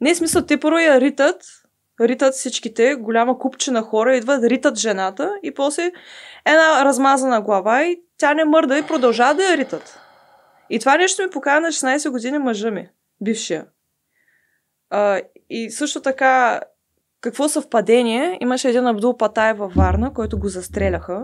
не, е смисъл, те първо я ритат, ритат всичките, голяма купчина хора, идват, ритат жената и после една размазана глава и тя не мърда и продължава да я ритат. И това нещо ми покара на 16 години мъжа ми, бившия. А, и също така, какво съвпадение, имаше един Абдул Патай във Варна, който го застреляха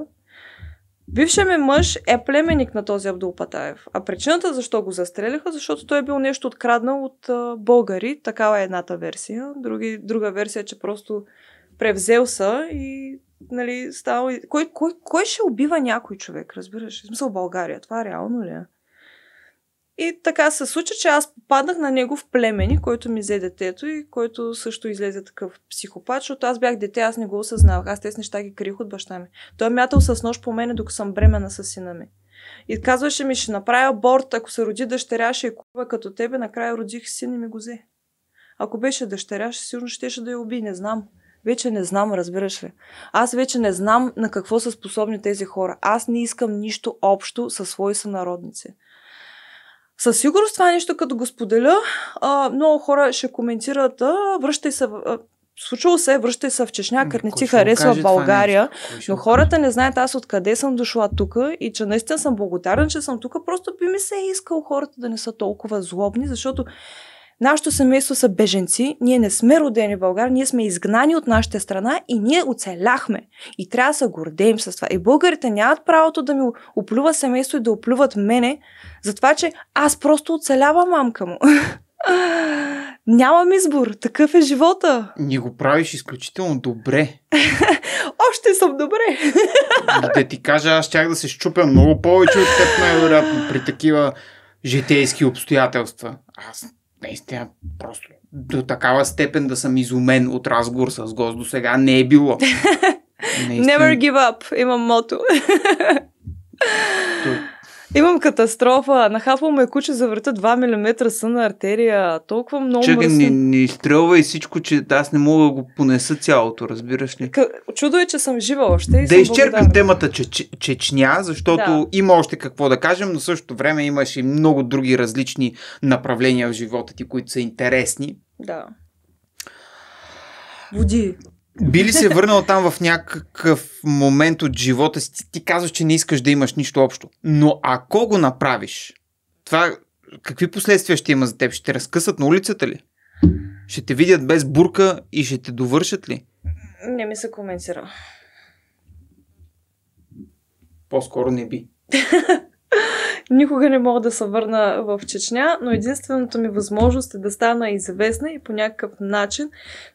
Бившият ми мъж е племенник на този Абдул Патаев. А причината защо го застреляха, защото той е бил нещо откраднал от а, българи. Такава е едната версия. Други, друга версия е, че просто превзел са и нали, става... Кой, кой, кой ще убива някой човек, разбираш? В смисъл България, това реално ли е? И така се случи, че аз попаднах на негов племени, който ми взе детето и който също излезе такъв психопат, защото аз бях дете, аз не го осъзнавах. Аз тези неща ги крих от баща ми. Той е мятал с нож по мене, докато съм бремена с сина ми. И казваше ми, ще направя борт, ако се роди дъщеря, ще е кува като тебе, накрая родих син и ми го взе. Ако беше дъщеря, ще сигурно щеше да я уби, не знам. Вече не знам, разбираш ли. Аз вече не знам на какво са способни тези хора. Аз не искам нищо общо със свои сънародници. Със сигурност това е нещо, като го споделя, а, много хора ще коментират, а, връщай се, а, случило се, връщай се в Чечня, ами, не ти харесва България, но хората не знаят аз откъде съм дошла тук и че наистина съм благодарна, че съм тук, просто би ми се е искал хората да не са толкова злобни, защото Нашето семейство са беженци, ние не сме родени в България, ние сме изгнани от нашата страна и ние оцеляхме. И трябва да се гордеем с това. И българите нямат правото да ми оплюва семейство и да оплюват мене, за това, че аз просто оцелявам мамка му. Нямам избор, такъв е живота. Ни го правиш изключително добре. Още съм добре. да ти кажа, аз щях да се щупя много повече от теб най-вероятно при такива житейски обстоятелства. Аз наистина просто до такава степен да съм изумен от разговор с гост до сега не е било. Наистина... Never give up, имам мото. Имам катастрофа. Нахапва ме куче за врата 2 мм съна артерия. Толкова много Чакай, мръсна... не, не изстрелвай всичко, че аз не мога да го понеса цялото, разбираш ли? К... Чудо е, че съм жива още. И да изчерпим благодарна. темата че, че, Чечня, защото да. има още какво да кажем, но същото време имаш и много други различни направления в живота ти, които са интересни. Да. Води. Би ли се върнал там в някакъв момент от живота си? Ти казваш, че не искаш да имаш нищо общо. Но ако го направиш, това какви последствия ще има за теб? Ще те разкъсат на улицата ли? Ще те видят без бурка и ще те довършат ли? Не ми се коментира. По-скоро не би. Никога не мога да се върна в Чечня, но единствената ми възможност е да стана известна и по някакъв начин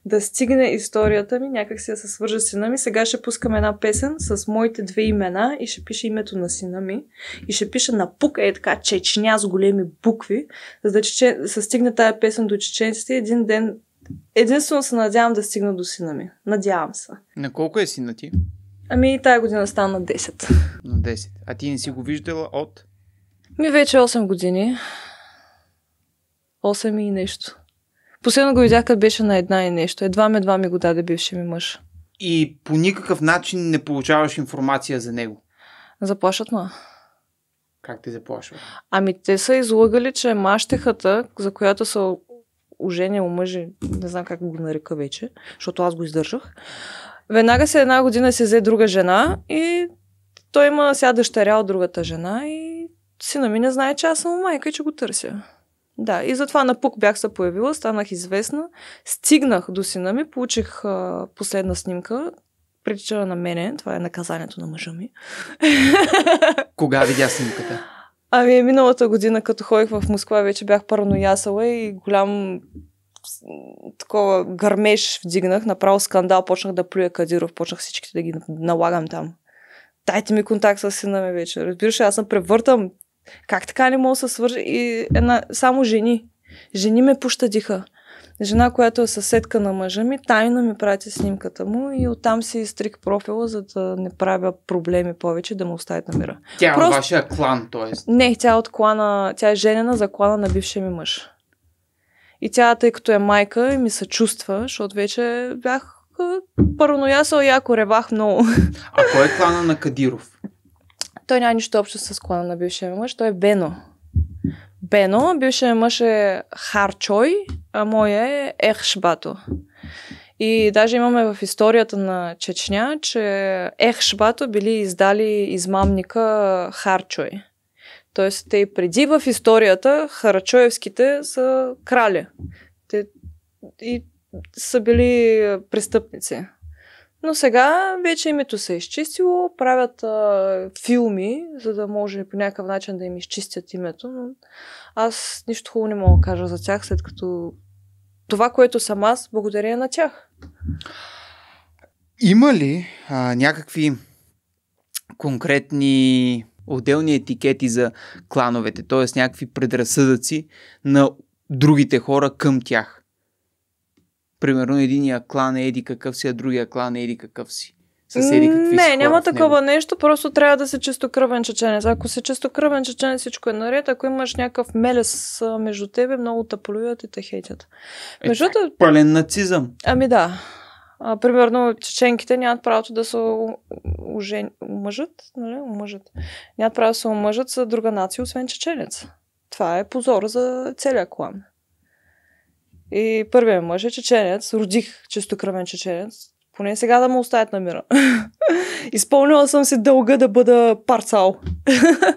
да стигне историята ми, някак си да се свържа с сина ми. Сега ще пускам една песен с моите две имена и ще пише името на сина ми. И ще пише на пук, е така, Чечня с големи букви, за да чечен... се стигне тая песен до чеченците. Един ден Единствено се надявам да стигна до сина ми. Надявам се. На колко е сина ти? Ами тая година стана на 10. На 10. А ти не си го виждала от? Ми вече 8 години. 8 и нещо. Последно го видях, като беше на една и нещо. Едва ме, едва ми го даде бивши ми мъж. И по никакъв начин не получаваш информация за него. Заплашат ме. Как ти заплашва? Ами те са излагали, че мащехата, за която са ужени мъжи, не знам как го нарека вече, защото аз го издържах, веднага се една година се взе друга жена и той има сега дъщеря от другата жена и сина ми не знае, че аз съм майка и че го търся. Да, и затова напук бях се появила, станах известна, стигнах до сина ми, получих а, последна снимка, прилича на мене, това е наказанието на мъжа ми. Кога видя снимката? Ами миналата година, като ходих в Москва, вече бях параноясала и голям такова гърмеж вдигнах, направо скандал, почнах да плюя Кадиров, почнах всичките да ги налагам там. Дайте ми контакт с сина ми вече. Разбираш, аз съм превъртам как така не мога да се свържа? И една, само жени. Жени ме пощадиха. Жена, която е съседка на мъжа ми, тайно ми прати снимката му и оттам си изтрих профила, за да не правя проблеми повече, да му оставят на мира. Тя е Просто... от вашия клан, т.е. Не, тя е от клана, тя е женена за клана на бившия ми мъж. И тя, тъй като е майка, ми се чувства, защото вече бях параноясал и ако ревах много. А кой е клана на Кадиров? Той няма нищо общо с клана на бившия мъж. Той е Бено. Бено, бившия мъж е Харчой, а моя е Ехшбато. И даже имаме в историята на Чечня, че Ехшбато били издали измамника Харчой. Тоест, те и преди в историята Харачоевските са крали. Те и са били престъпници. Но сега вече името се е изчистило, правят а, филми, за да може по някакъв начин да им изчистят името, но аз нищо хубаво не мога да кажа за тях, след като това, което съм аз, благодаря на тях. Има ли а, някакви конкретни отделни етикети за клановете, т.е. някакви предразсъдъци на другите хора към тях? примерно единия клан е еди какъв си, а другия клан е еди какъв си. С не, няма такова него. нещо, просто трябва да се чистокръвен чеченец. Ако си чистокръвен чеченец, всичко е наред. Ако имаш някакъв мелес между тебе, много те полюят и те хейтят. Е, Пълен нацизъм. Ами да. А, примерно, чеченките нямат правото да се ужен... омъжат, нали? Нямат право да се омъжат за друга нация, освен чеченец. Това е позор за целия клан. И първият мъж е чеченец. Родих кръвен чеченец. Поне сега да му оставят на мира. Изпълнила съм си дълга да бъда парцал.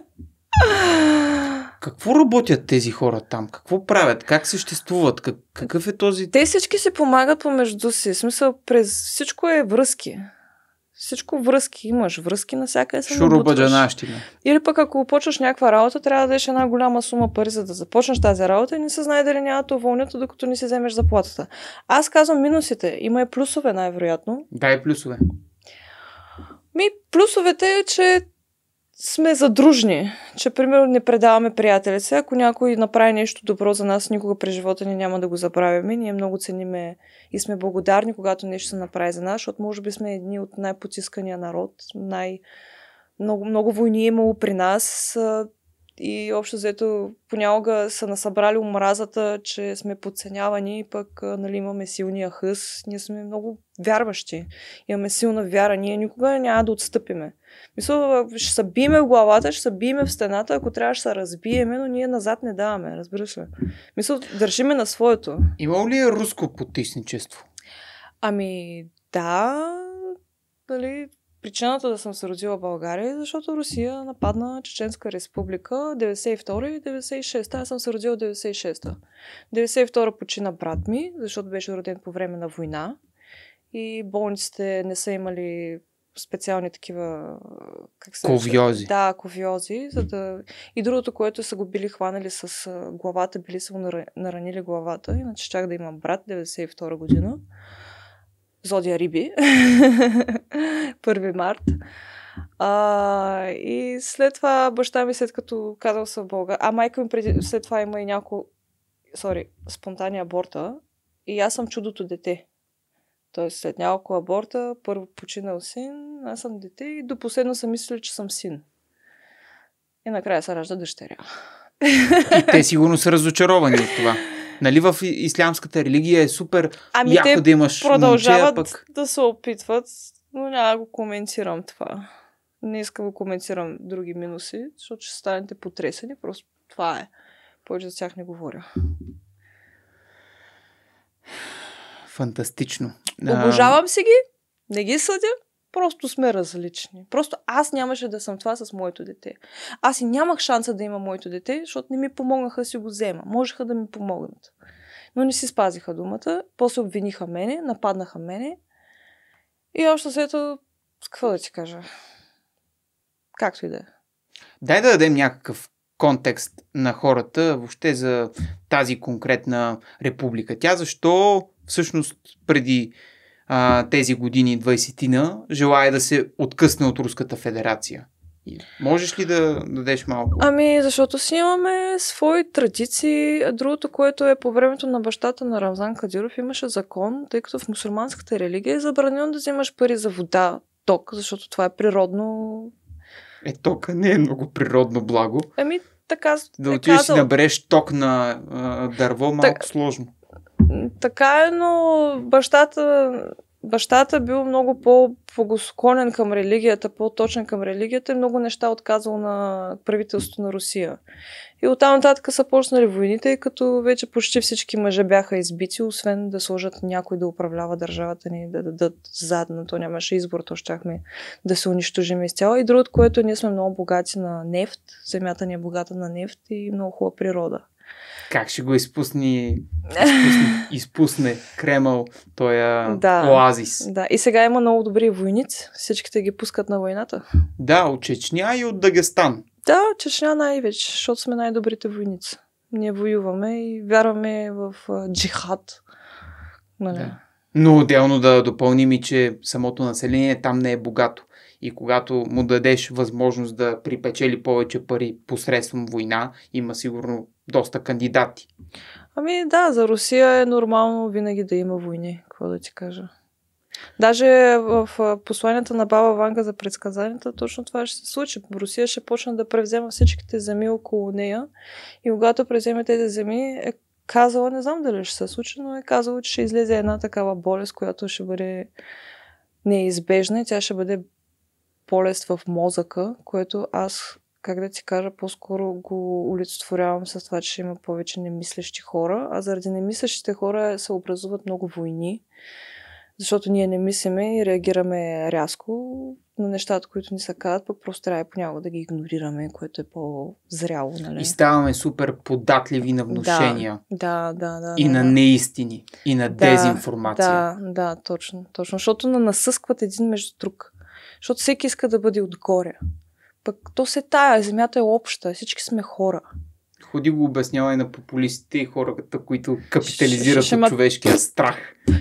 Какво работят тези хора там? Какво правят? Как съществуват? Как, какъв е този... Те всички си помагат помежду си. В смисъл, през всичко е връзки. Всичко връзки имаш, връзки навсякъде Шуруба джанащина. Или пък ако почваш някаква работа, трябва да дадеш една голяма сума пари, за да започнеш тази работа и не се знае дали няма да уволнят, докато не си вземеш заплатата. Аз казвам минусите. Има и плюсове най-вероятно. Да, и плюсове. Ми, плюсовете е, че сме задружни, че примерно не предаваме приятели се. Ако някой направи нещо добро за нас, никога през живота ни няма да го забравяме. Ние много цениме и сме благодарни, когато нещо се направи за нас, защото може би сме едни от най-потискания народ, най- много, много войни е имало при нас. И общо взето понякога са насъбрали омразата, че сме подценявани и пък нали, имаме силния хъс. Ние сме много вярващи. Имаме силна вяра. Ние никога няма да отстъпиме. Мисля, ще се биеме в главата, ще се в стената, ако трябва ще се разбиеме, но ние назад не даваме, разбираш ли? Мисля, държиме на своето. Имало ли е руско потисничество? Ами да, нали, Причината да съм се родила в България е защото Русия нападна Чеченска република 92 и 96. Аз съм се родила 96-та. 92 почина брат ми, защото беше роден по време на война и болниците не са имали специални такива... Как се ковиози. Да, ковиози. За да... И другото, което са го били хванали с главата, били са му наранили главата, иначе чак да имам брат 92 година. Зодия Риби, 1 март. А, и след това баща ми, след като казал съм Бога. а майка ми преди, след това има и няколко, сори, спонтани аборта. И аз съм чудото дете. Тоест след няколко аборта, първо починал син, аз съм дете и до последно съм мислил, че съм син. И накрая се ражда дъщеря. И те сигурно са разочаровани от това. Нали в ислямската религия е супер ами яко те да имаш продължават момче, пък... да се опитват, но няма да го коментирам това. Не искам да коментирам други минуси, защото ще станете потресени. Просто това е. Повече за тях не говоря. Фантастично. Обожавам си ги, не ги съдя, Просто сме различни. Просто аз нямаше да съм това с моето дете. Аз и нямах шанса да има моето дете, защото не ми помогнаха да си го взема. Можеха да ми помогнат. Но не си спазиха думата. После обвиниха мене, нападнаха мене. И още след това, какво да ти кажа? Както и да е. Дай да дадем някакъв контекст на хората въобще за тази конкретна република. Тя защо всъщност преди а, тези години 20-тина желая да се откъсне от Руската федерация. можеш ли да дадеш малко? Ами, защото си имаме свои традиции. Другото, което е по времето на бащата на Рамзан Кадиров, имаше закон, тъй като в мусульманската религия е забранено да взимаш пари за вода, ток, защото това е природно. Е, тока не е много природно благо. Ами, така. Да е отидеш и набереш ток на а, дърво, малко так, сложно. Така е, но бащата, бащата бил много по-благосклонен към религията, по-точен към религията и много неща отказал на правителството на Русия. И оттам нататък са почнали войните, и като вече почти всички мъже бяха избити, освен да сложат някой да управлява държавата ни, да дадат задна, то нямаше избор, то щяхме да се унищожим изцяло. И другото, което ние сме много богати на нефт, земята ни е богата на нефт и много хубава природа как ще го изпусни, изпусне, изпусне Кремъл, той е да, оазис. Да, и сега има много добри войници, всичките ги пускат на войната. Да, от Чечня и от Дагестан. Да, Чечня най-вече, защото сме най-добрите войници. Ние воюваме и вярваме в джихад. Нали? Да. Но отделно да допълним и, че самото население там не е богато и когато му дадеш възможност да припечели повече пари посредством война, има сигурно доста кандидати. Ами да, за Русия е нормално винаги да има войни, какво да ти кажа. Даже в посланията на Баба Ванга за предсказанията точно това ще се случи. Русия ще почне да превзема всичките земи около нея и когато превземе тези земи е казала, не знам дали ще се случи, но е казала, че ще излезе една такава болест, която ще бъде неизбежна и тя ще бъде полез в мозъка, което аз, как да ти кажа, по-скоро го олицетворявам с това, че има повече немислещи хора, а заради немислещите хора се образуват много войни, защото ние не мислиме и реагираме рязко на нещата, които ни се казват, пък просто трябва понякога да ги игнорираме, което е по-зряло. Нали? И ставаме супер податливи на вношения. Да, да, да. и да, на да. неистини, и на да, дезинформация. Да, да, точно, точно. Защото на насъскват един между друг. Защото всеки иска да бъде отгоре. Пък то се е тая, земята е обща, всички сме хора. Ходи го обяснявай на популистите и хората, които капитализират от ма... човешкия страх.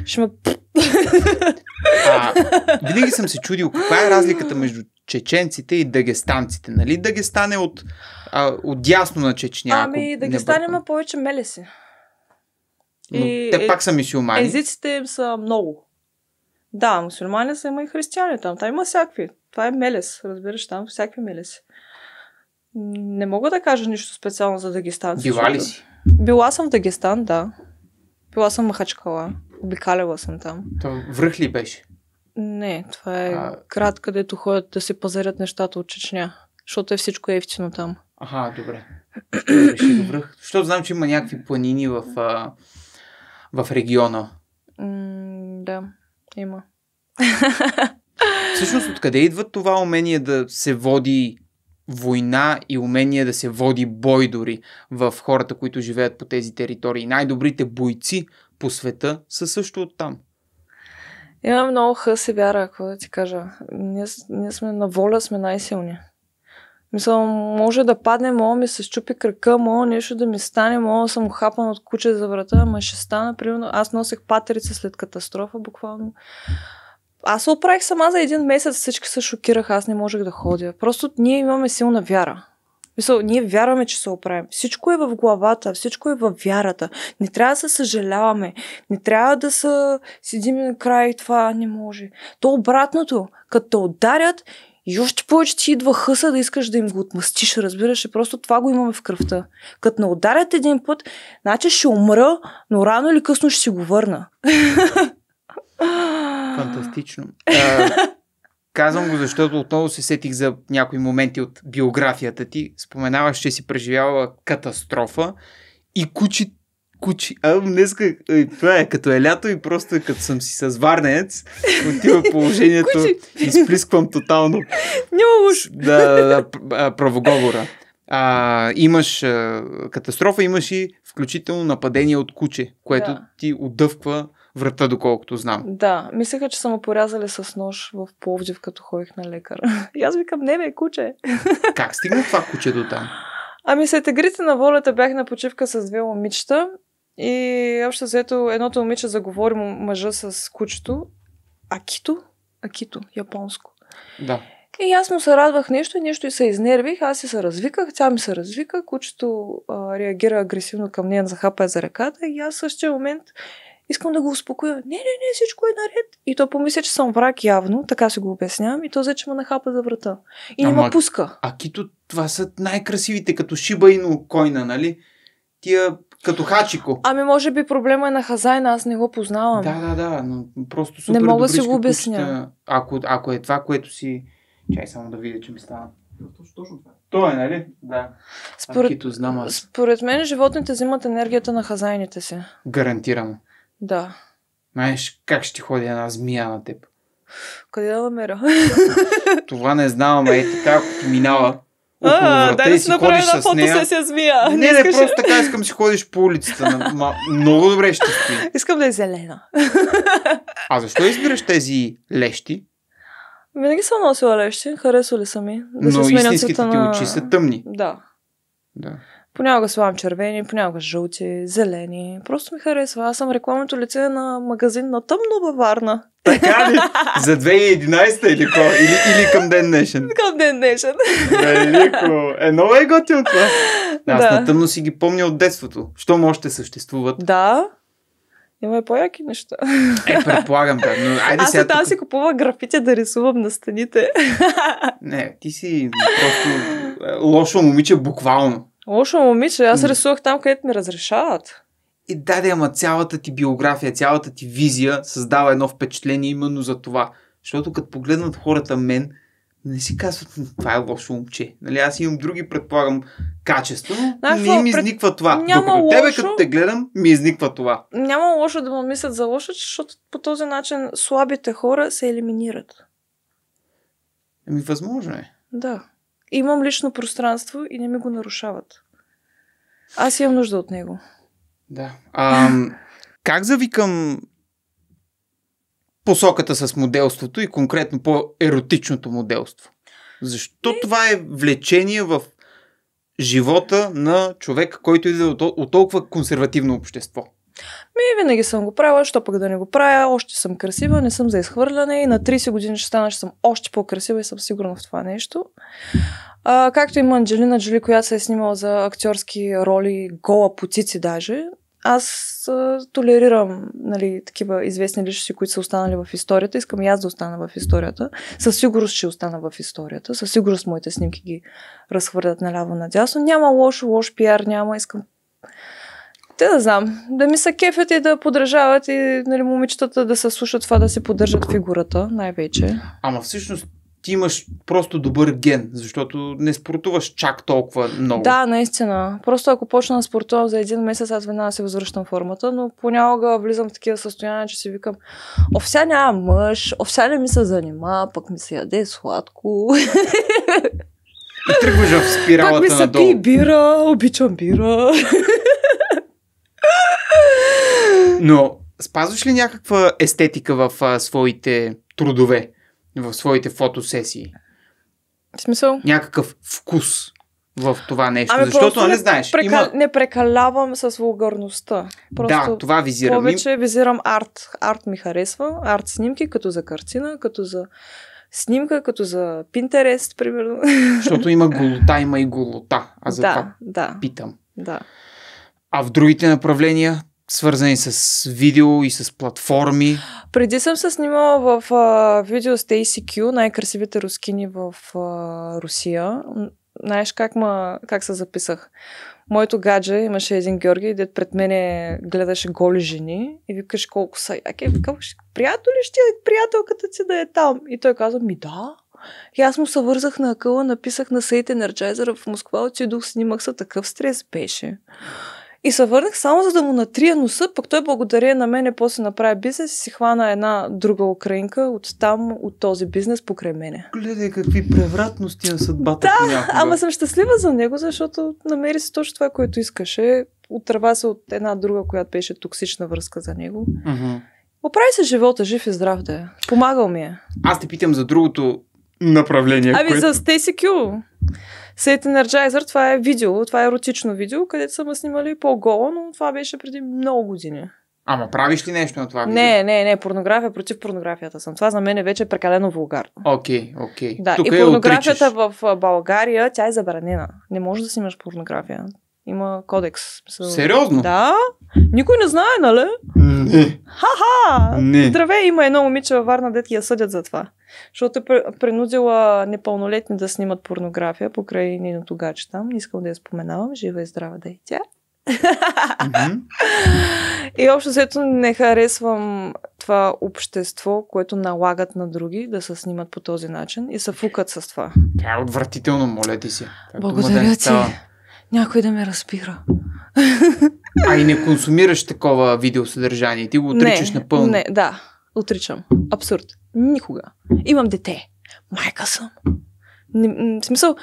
Ще ма... а, винаги съм се чудил каква е разликата между чеченците и дагестанците. Нали Дагестан е от, а, от дясно на Чечня? Ами, Дагестан има повече мелеси. Но и, те е, пак са мисюлмани. Езиците им са много. Да, мусульмани са, има и християни там. Та има всякакви. Това е мелес, разбираш, там всякакви мелеси. Не мога да кажа нищо специално за Дагестан. Била ли си? Била съм в Дагестан, да. Била съм Махачкала. Обикаляла съм там. То връх ли беше? Не, това е а... град, където ходят да се пазарят нещата от Чечня. Защото е всичко ефтино там. Ага, добре. връх. Защото знам, че има някакви планини в, а, в региона. М- да. Има. Всъщност, откъде идва това умение да се води война и умение да се води бой дори в хората, които живеят по тези територии? Най-добрите бойци по света са също оттам. Имам много хъс и вяра, ако да ти кажа. Ние, ние сме на воля, сме най-силни. Мисля, може да падне, мога ми се щупи крака, мога нещо да ми стане, мога да съм хапан от куче за врата, ама ще стана, примерно, аз носех патерица след катастрофа, буквално. Аз се оправих сама за един месец, всички се шокираха, аз не можех да ходя. Просто ние имаме силна вяра. Мисъл, ние вярваме, че се оправим. Всичко е в главата, всичко е в вярата. Не трябва да се съжаляваме. Не трябва да се седим на край и това не може. То обратното, като ударят и още повече ти идва хъса да искаш да им го отмъстиш, разбираш. И просто това го имаме в кръвта. Като не ударят един път, значи ще умра, но рано или късно ще си го върна. Фантастично. казвам го, защото отново се сетих за някои моменти от биографията ти. Споменаваш, че си преживявала катастрофа и кучи кучи. А днеска това е като е лято и просто е като съм си с варнец, отива положението, изплисквам тотално. Няма лошо. Да, да, да, правоговора. А, имаш а, катастрофа, имаш и включително нападение от куче, което да. ти отдъвква врата, доколкото знам. Да, мислеха, че са му порязали с нож в Пловдив, като ходих на лекар. И аз викам, не бе, куче. Как стигна това куче до там? Ами след игрите на волята бях на почивка с две момичета и общо заето, едното момиче заговори мъжа с кучето. Акито? Акито, японско. Да. И аз му се радвах нещо, нещо и се изнервих, аз си се развиках, тя ми се развика, кучето а, реагира агресивно към нея, захапа за ръката и аз в същия момент искам да го успокоя. Не, не, не, всичко е наред. И то помисля, че съм враг явно, така си го обяснявам, и то взе, че ме нахапа за врата. И Ама, не ме пуска. А кито, това са най-красивите, като Шиба Ино койна, нали? Тия като хачико. Ами може би проблема е на хазайна, аз не го познавам. Да, да, да, но просто супер Не мога да си го обясня. Кучета, ако, ако е това, което си... Чай само да видя, че ми стана. Точно това. То е, нали? Да. Според, Акито, знам аз. според мен животните взимат енергията на хазайните си. Гарантирам. Да. Знаеш как ще ходи една змия на теб? Къде да намеря? Това не знам, ама е така, ако минава а, да, си направи една фотосесия с Мия. Не, не, не просто така искам да си ходиш по улицата. На... много добре ще стои. Искам да е зелена. а защо избираш тези лещи? Винаги съм носила лещи, харесвали са ми. Да Но истинските ти очи са тъмни. Да. да. Понякога слагам червени, понякога жълти, зелени. Просто ми харесва. Аз съм рекламното лице на магазин на тъмно баварна. Така ли? За 2011 или какво? Или, или към ден днешен? Към ден днешен. Велико. Нали, е, много е готино това. Аз да. натъмно си ги помня от детството. Щом още съществуват. Да. Има и по-яки неща. Е, предполагам, да. Но, айде Аз сега оттам тук... си купувах графите да рисувам на стените. Не, ти си просто е, лошо момиче буквално. Лошо момиче. Аз рисувах там, където ми разрешават. И даде, ама цялата ти биография, цялата ти визия създава едно впечатление именно за това. Защото като погледнат хората мен, не си казват, това е лошо момче. Нали, аз имам други, предполагам, качества, но не не пред... изниква това. Няма Докато лошо... тебе, като те гледам, ми изниква това. Няма лошо да му мислят за лошо, защото по този начин слабите хора се елиминират. Еми, възможно е. Да. Имам лично пространство и не ми го нарушават. Аз имам нужда от него. Да. А, как завикам посоката с моделството и конкретно по-еротичното моделство? Защо е. това е влечение в живота на човек, който идва от толкова консервативно общество? Ми, винаги съм го правила, що пък да не го правя, още съм красива, не съм за изхвърляне и на 30 години ще стана, че съм още по-красива и съм сигурна в това нещо. А, както има Анджелина Джоли, която се е снимала за актьорски роли, гола по цици даже, аз а, толерирам нали, такива известни личности, които са останали в историята. Искам и аз да остана в историята. Със сигурност ще остана в историята. Със сигурност моите снимки ги разхвърлят наляво надясно. Няма лошо, лош пиар, няма. Искам те да знам, да ми са кефят и да подражават и нали, момичетата да се слушат това, да се поддържат фигурата най-вече. Ама всъщност ти имаш просто добър ген, защото не спортуваш чак толкова много. Да, наистина. Просто ако почна да спортувам за един месец, аз веднага се възвръщам формата, но понякога влизам в такива състояния, че си викам, овся няма мъж, овся не ми се занимава, пък ми се яде сладко. И тръгваш в спиралата Пак ми се надолу. пи бира, обичам бира. Но спазваш ли някаква естетика в а, своите трудове? в своите фотосесии? В смисъл? Някакъв вкус в това нещо. Ами защото не, не знаеш. Прека... Има... Не прекалявам с вулгарността. Просто да, това визирам. Повече визирам арт. Арт ми харесва. Арт снимки, като за картина, като за снимка, като за пинтерест, примерно. Защото има голота, има и голота. Аз за да, това да. питам. Да. А в другите направления свързани с видео и с платформи. Преди съм се снимала в а, видео с Тейси най-красивите рускини в а, Русия. Знаеш как, ма, как се записах? Моето гадже имаше един Георги, дед пред мене гледаше голи жени и викаш колко са яки. Викаш, приятел ли ще е, приятелката ти да е там? И той каза, ми да. И аз му се вързах на акъла, написах на сайт Енерджайзера в Москва, отидох, снимах се, такъв стрес беше. И се върнах само за да му натрия носа, пък той благодарение на мене после направи бизнес и си хвана една друга украинка от там, от този бизнес покрай мене. Гледай какви превратности на съдбата. Да, понякога. ама съм щастлива за него, защото намери се точно това, което искаше. Отърва се от една друга, която беше токсична връзка за него. Mm-hmm. Оправи се живота, жив и здрав да е. Помагал ми е. Аз те питам за другото направление. Ами което... за Стейси Кю. Set Energizer, това е видео, това е еротично видео, където са ме снимали по-голо, но това беше преди много години. Ама правиш ли нещо на това? Видео? Не, не, не, порнография против порнографията съм. Това за мен е вече прекалено вулгарно. Окей, okay, окей. Okay. Да, Тука и е порнографията е в България, тя е забранена. Не можеш да снимаш порнография. Има кодекс. Смисъл. Сериозно? Да. Никой не знае, нали? Не. Ха-ха! Не. Здравей, има едно момиче във Варна, дет я съдят за това. Защото е принудила непълнолетни да снимат порнография покрай нейното гаче там. Не искам да я споменавам. Жива и здрава да и тя. и общо взето не харесвам това общество, което налагат на други да се снимат по този начин и се фукат с това. Тя е отвратително, моля ти си. Е Благодаря ти. Става някой да ме разпира. А и не консумираш такова видеосъдържание. Ти го отричаш не, напълно. Не, да. Отричам. Абсурд. Никога. Имам дете. Майка съм. Не, в смисъл,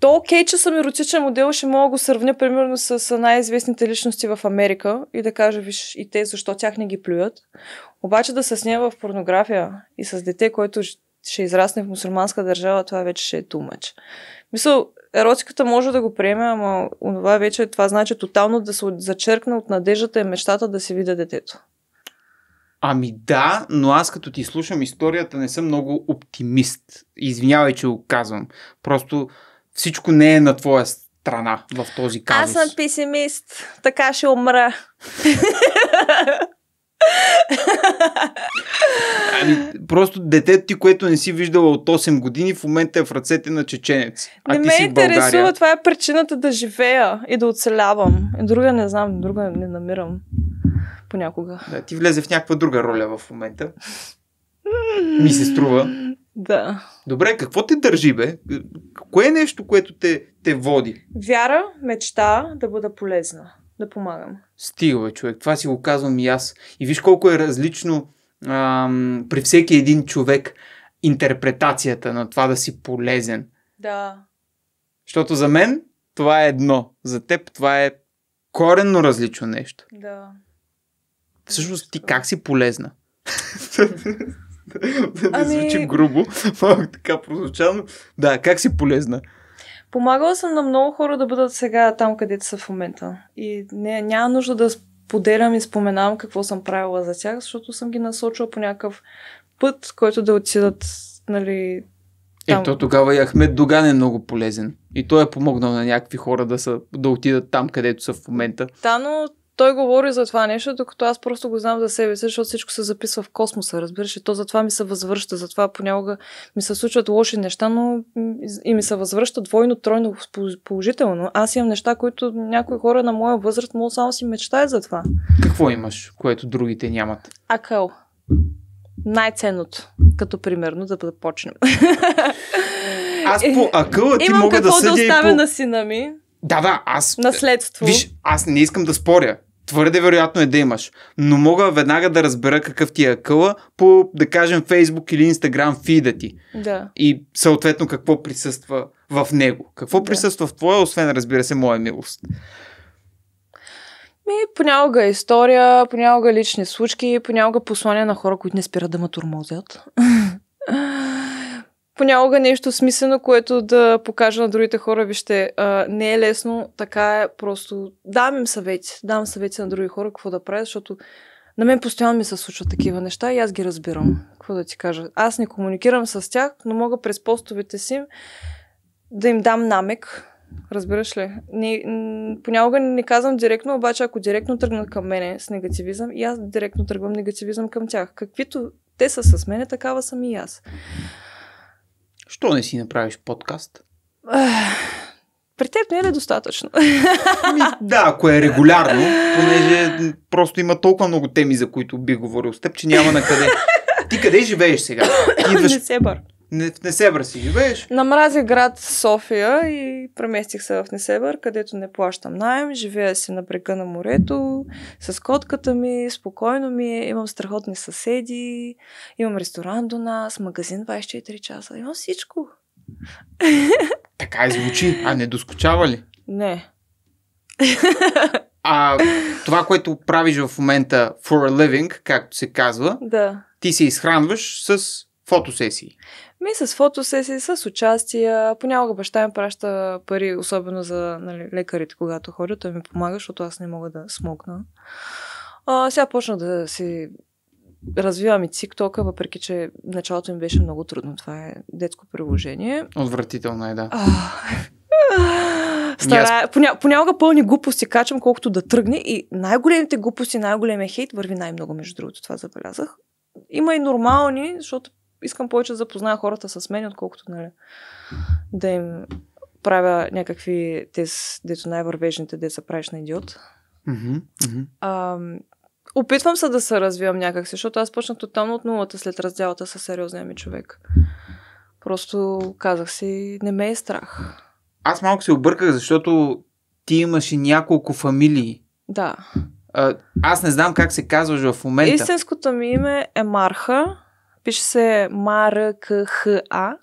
то окей, че съм еротичен модел, ще мога да го сравня примерно с, най-известните личности в Америка и да кажа, виж, и те защо тях не ги плюят. Обаче да се снима в порнография и с дете, който ще израсне в мусульманска държава, това вече ще е тумач. Мисъл, еротиката може да го приеме, ама това вече, това значи тотално да се зачеркне от надеждата и мечтата да се видя детето. Ами да, но аз като ти слушам историята не съм много оптимист. Извинявай, че го казвам. Просто всичко не е на твоя страна в този казус. Аз съм песимист. Така ще умра. Ами, просто детето ти, което не си виждала от 8 години, в момента е в ръцете на чеченец. А не ти ме си интересува, това е причината да живея и да оцелявам. И друга не знам, друга не намирам понякога. Да, ти влезе в някаква друга роля в момента. Ми се струва. Да. Добре, какво те държи, бе? Кое е нещо, което те, те води? Вяра, мечта да бъда полезна, да помагам. Стига, бе, човек. Това си го казвам и аз. И виж колко е различно ам, при всеки един човек интерпретацията на това да си полезен. Да. Защото за мен това е едно. За теб това е коренно различно нещо. Да. Всъщност ти как си полезна? да не ами... звучи грубо, малко така прозвучано. Да, как си полезна? Помагала съм на много хора да бъдат сега там, където са в момента. И не, няма нужда да поделям и споменавам какво съм правила за тях, защото съм ги насочила по някакъв път, който да отидат, нали, там. Ето тогава и Ахмед Доган е много полезен. И той е помогнал на някакви хора да, са, да отидат там, където са в момента. Да, но той говори за това нещо, докато аз просто го знам за себе си, защото всичко се записва в космоса, разбираш, и то затова ми се възвръща, затова понякога ми се случват лоши неща, но и ми се възвръща двойно, тройно положително. Аз имам неща, които някои хора на моя възраст могат само си мечтаят за това. Какво имаш, което другите нямат? Акъл. Най-ценното, като примерно да започнем. Аз по акъла ти Имам мога да съдя да оставя и по... на сина ми да, да, аз. Наследство. Виж, аз не искам да споря. Твърде вероятно е да имаш. Но мога веднага да разбера какъв ти е къла по, да кажем, Facebook или Instagram фида ти. Да. И съответно какво присъства в него. Какво да. присъства в твоя, освен, разбира се, моя милост. Ми, понякога е история, понякога лични случки, понякога послания на хора, които не спират да ме турмозят. понякога нещо смислено, което да покажа на другите хора, вижте, а, не е лесно, така е просто. Дам им съвети, дам съвети на други хора какво да правят. защото на мен постоянно ми се случват такива неща и аз ги разбирам. Какво да ти кажа? Аз не комуникирам с тях, но мога през постовете си да им дам намек. Разбираш ли? Не, понякога не казвам директно, обаче ако директно тръгнат към мене с негативизъм, и аз директно тръгвам негативизъм към тях. Каквито те са с мене, такава съм и аз. Що не си направиш подкаст? При теб не е достатъчно. Ами, да, ако е регулярно, понеже просто има толкова много теми, за които би говорил с теб, че няма на къде. Ти къде живееш сега? Идваш... Не се бър. Не, в Несебър си живееш? Намразих град София и преместих се в Несебър, където не плащам найем. Живея си на брега на морето, с котката ми, спокойно ми е, имам страхотни съседи, имам ресторан до нас, магазин 24 часа, имам всичко. Така и звучи, а не доскочава ли? Не. А това, което правиш в момента for a living, както се казва, да. ти се изхранваш с фотосесии. Ми с фотосесии, с участия. Понякога баща ми праща пари, особено за нали, лекарите, когато ходят. Той ми помага, защото аз не мога да смокна. А, сега почна да си развивам и тиктока, въпреки че началото им беше много трудно. Това е детско приложение. Отвратително е, да. А, Стара, yes. Ами поня, понякога пълни глупости качвам, колкото да тръгне и най-големите глупости, най-големия хейт върви най-много, между другото, това забелязах. Има и нормални, защото искам повече да запозная хората с мен, отколкото нали, да им правя някакви тез, дето най-вървежните са правиш на идиот. Mm-hmm. Mm-hmm. А, опитвам се да се развивам някакси, защото аз почнах тотално от нулата след разделата с сериозния ми човек. Просто казах си, не ме е страх. Аз малко се обърках, защото ти имаше няколко фамилии. Да. А, аз не знам как се казваш в момента. Истинското ми име е Марха Пише се Маркха.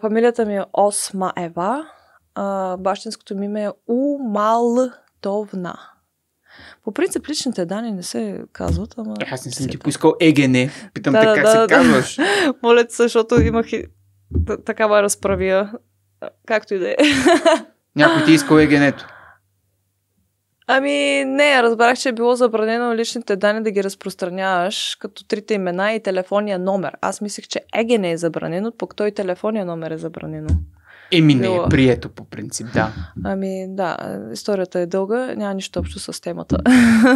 Фамилията ми е Осма Ева. бащинското ми име е Умалтовна. По принцип личните данни не се казват, ама... Е, аз не съм ти поискал ЕГН. Питам да, те как да, се да. казваш. Моля се, защото имах и такава разправия. Както и да е. Някой ти е искал егенето. Ами не, разбрах, че е било забранено личните данни да ги разпространяваш, като трите имена и телефонния номер. Аз мислех, че Еген е забранено, пък той телефонния номер е забранено. Еми не е прието по принцип, да. Ами да, историята е дълга, няма нищо общо с темата.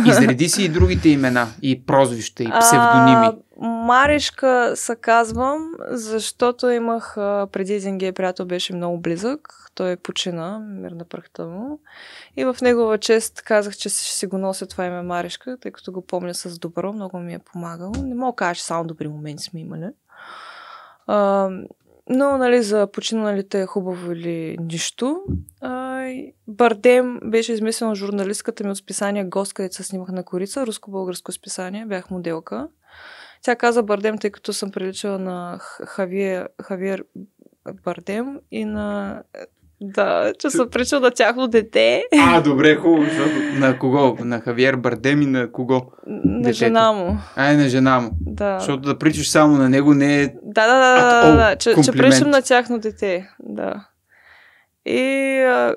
Изреди си и другите имена, и прозвища, и псевдоними. А, Маришка се казвам, защото имах преди един гей приятел, беше много близък. Той е почина, мир на пръхта му. И в негова чест казах, че ще си го нося това име Маришка, тъй като го помня с добро, много ми е помагал. Не мога да кажа, че само добри моменти сме имали. Uh, но нали, за починалите е хубаво или нищо. А, Бардем беше измислена журналистката ми от списание Гост, където се снимах на корица, руско-българско списание, бях моделка. Тя каза Бардем, тъй като съм приличала на Хавиер, Хавиер Бардем и на да, че се прича на тяхно дете. А, добре, хубаво, защото на кого? На Хавиер Бардеми, на кого? На Детето. жена му. А, е, на жена му. Да. Защото да причаш само на него не е. Да, да, да, да, да, да. Че, че на тяхно дете. Да. И а,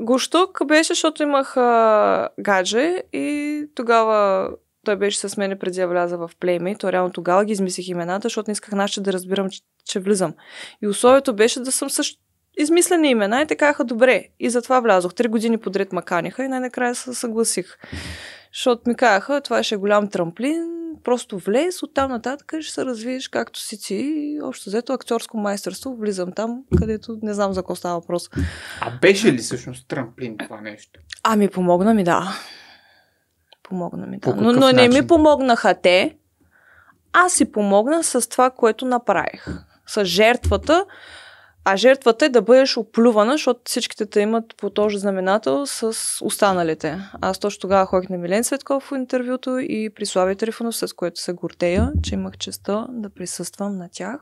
гуштук беше, защото имах а, гадже и тогава той беше с мене преди да вляза в плейме. То реално тогава ги измислих имената, защото не исках наше да разбирам, че, че влизам. И условието беше да съм също измислени имена и те казаха добре. И затова влязох. Три години подред маканиха, каниха и най-накрая се съгласих. Защото ми казаха, това ще е голям трамплин, просто влез, оттам нататък ще се развиеш както си ти. общо взето актьорско майсторство, влизам там, където не знам за какво става въпрос. А беше ли всъщност трамплин това нещо? Ами помогна ми, да. Помогна ми, да. По но, но не ми помогнаха те. Аз си помогна с това, което направих. С жертвата, а жертвата е да бъдеш оплювана, защото всичките те имат по този знаменател с останалите. Аз точно тогава ходих на Милен Светков в интервюто и при Слави Трифонов, с което се гордея, че имах честа да присъствам на тях.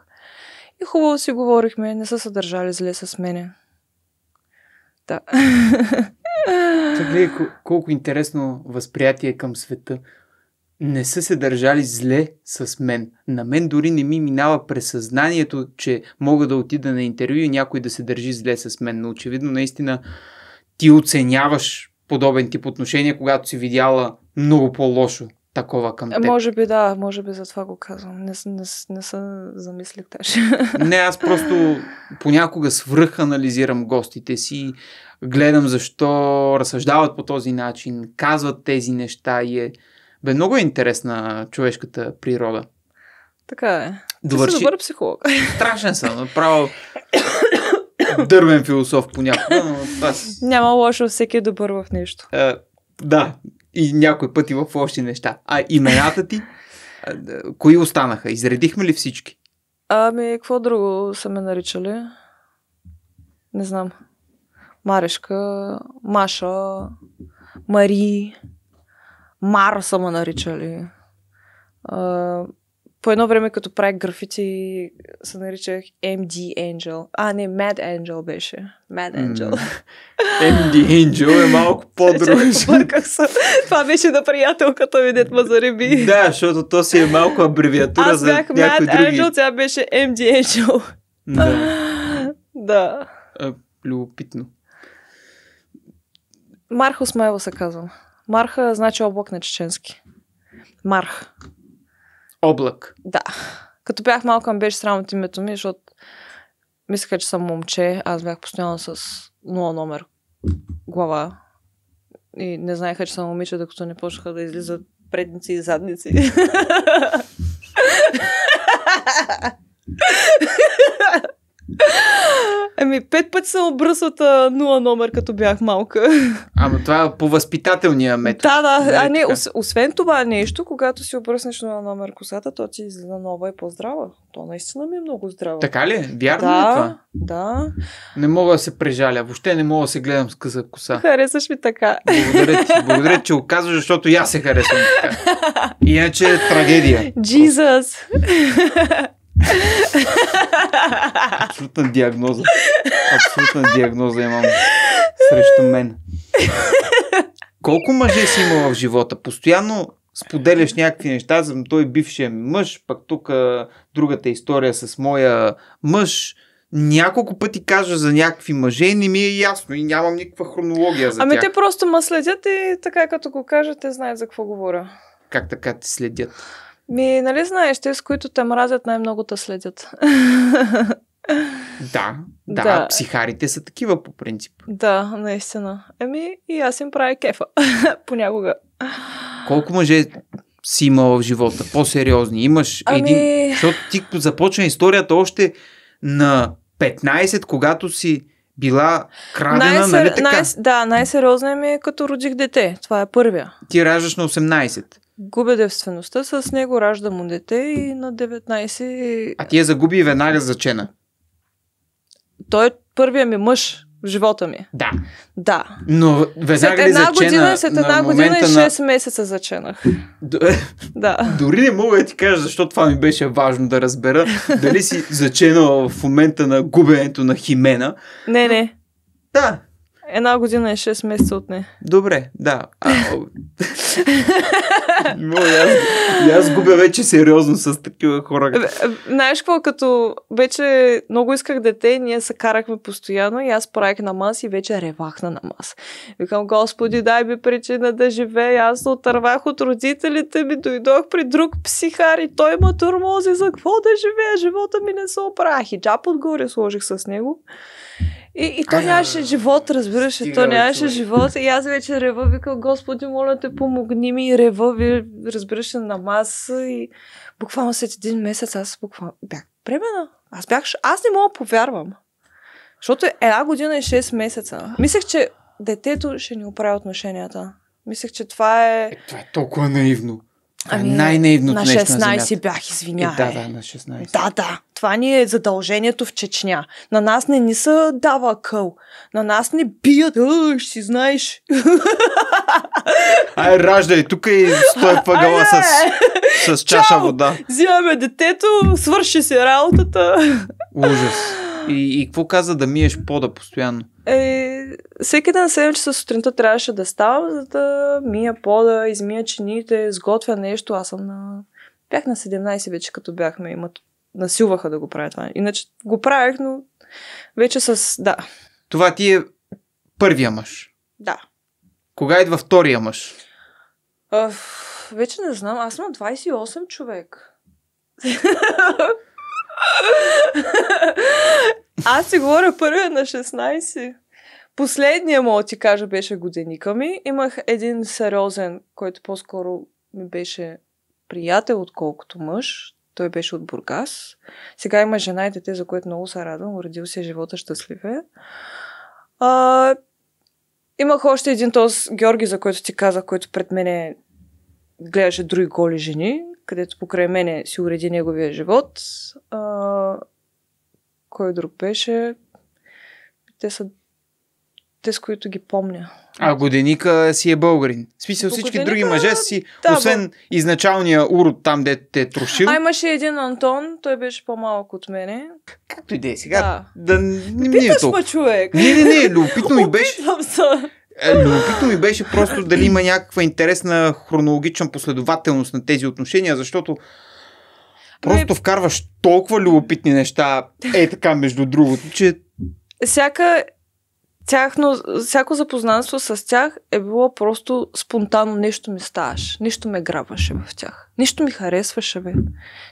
И хубаво си говорихме, не са съдържали зле с мене. Да. Та гледай колко интересно възприятие е към света не са се държали зле с мен. На мен дори не ми минава през съзнанието, че мога да отида на интервю и някой да се държи зле с мен. Но очевидно, наистина, ти оценяваш подобен тип отношения, когато си видяла много по-лошо такова към е, теб. Може би да, може би за това го казвам. Не, не, не са замислих даже. Не, аз просто понякога свръх анализирам гостите си, гледам защо разсъждават по този начин, казват тези неща и е бе, много е интересна човешката природа. Така е. Довърши... Ти си добър психолог. Страшен съм, направо дървен философ понякога, но това Няма лошо, всеки е добър в нещо. А, е, да, и някои пъти в още неща. А имената ти, а, кои останаха? Изредихме ли всички? Ами, какво друго са ме наричали? Не знам. Марешка, Маша, Мари. Мар са ме наричали. по едно време, като правих графити, се наричах MD Angel. А, не, Mad Angel беше. Mad Angel. Mm. MD Angel е малко по-дружен. Това беше на приятелката ми, дед Мазариби. Да, защото то си е малко абревиатура Аз бях за някои Mad Angel, тя беше MD Angel. Да. да. А, любопитно. Мархо Смайло се казвам. Марха значи облак на чеченски. Марх. Облак. Да. Като бях малка, ми беше срам от името ми, защото мислеха, че съм момче. Аз бях постоянно с нула номер глава. И не знаеха, че съм момиче, докато не почнаха да излизат предници и задници. Ами, пет пъти се обръсвата нула номер, като бях малка. Ама това е по възпитателния метод. Да, да. Нали а не, ос, освен това нещо, когато си обръснеш нула номер косата, то ти излиза нова и по-здрава. То наистина ми е много здраво. Така ли? Вярно е да, ли това? Да. Не мога да се прежаля. Въобще не мога да се гледам с къса коса. Харесваш ми така. Благодаря ти. Благодаря, че оказваш, защото я се харесвам така. Иначе е трагедия. Jesus! Абсолютна диагноза. Абсолютна диагноза имам срещу мен. Колко мъже си имала в живота? Постоянно споделяш някакви неща за той бившия ми мъж, пък тук другата история с моя мъж. Няколко пъти кажа за някакви мъже не ми е ясно и нямам никаква хронология за ами тях. Ами те просто ме следят и така като го кажат, те знаят за какво говоря. Как така те следят? Ми, нали знаеш, те с които те мразят най-много те следят. Да, да, да, психарите са такива по принцип. Да, наистина. Еми и аз им правя кефа. Понякога. Колко мъже си имала в живота? По-сериозни имаш? Ами... Един... Защото ти започна историята още на 15, когато си била крадена, най-сер... нали така? Най- да, най-сериозно ми е като родих дете. Това е първия. Ти раждаш на 18 губя девствеността, с него ражда му дете и на 19... А ти я загуби и веднага зачена. Той е първия ми мъж в живота ми. Да. Да. Но веднага след една зачена, година, след една година и 6 на... месеца заченах. да. Дори не мога да ти кажа, защо това ми беше важно да разбера. Дали си заченала в момента на губенето на Химена. Не, не. Да, Една година и 6 месеца от не. Добре, да. А, Но аз, аз губя вече сериозно с такива хора. Знаеш какво, като вече много исках дете, ние се карахме постоянно и аз правих намаз и вече ревахна на намаз. Викам, Господи, дай ми причина да живея. Аз се отървах от родителите ми, дойдох при друг психар и той има турмози. За какво да живея? Живота ми не се И Хиджап отгоре сложих с него. И, и то нямаше живот, разбираш, Стига, то нямаше живот. И аз вече рева, викам, Господи, моля те, помогни ми. И рева, ви, разбираш, на маса. И буквално след един месец аз буквално бях бремена. Аз бях, аз не мога повярвам. Защото е една година и 6 месеца. Мислех, че детето ще ни оправи отношенията. Мислех, че това е... е това е толкова наивно. Ами, ами най-наивното на 16 на бях, извинявай. Е, да, да, на 16. Да, да. Това ни е задължението в Чечня. На нас не ни са дава къл. На нас не бият. А, е, ще си знаеш. Ай, раждай, тук и стой въгъла с, с чаша Чао! вода. Взимаме детето, свърши се работата. Ужас. И, и какво каза да миеш пода постоянно? Е, всеки ден 7 часа сутринта трябваше да ставам, за да мия пода, измия чините, сготвя нещо. Аз съм на... Бях на 17 вече, като бяхме мат... Насилваха да го правя това. Иначе го правих, но вече с... Да. Това ти е първия мъж? Да. Кога идва втория мъж? вече не знам. Аз съм 28 човек. Аз си говоря първия на 16. Последния, му ти кажа, беше годеника ми. Имах един сериозен, който по-скоро ми беше приятел, отколкото мъж. Той беше от Бургас. Сега има жена и дете, за което много се радвам. Родил се живота щастливе. А, имах още един този Георги, за който ти казах, който пред мене гледаше други голи жени където покрай мене си уреди неговия живот. А, кой друг беше? Те са те, с които ги помня. А годеника си е българин. В смисъл всички годеника, други мъже си, е- да, освен бъл... изначалния урод там, де те е трошил. А имаше един Антон, той беше по-малък от мене. Както и да е сега. Да. да не, не, ме човек. Не, не, не, любопитно ми беше. се. Е, любопитно ми беше просто дали има някаква интересна хронологична последователност на тези отношения, защото просто вкарваш толкова любопитни неща, е така между другото, че... Всяка тяхно, всяко запознанство с тях е било просто спонтанно. Нещо ми ставаше, нещо ме грабваше в тях. Нищо ми харесваше, бе.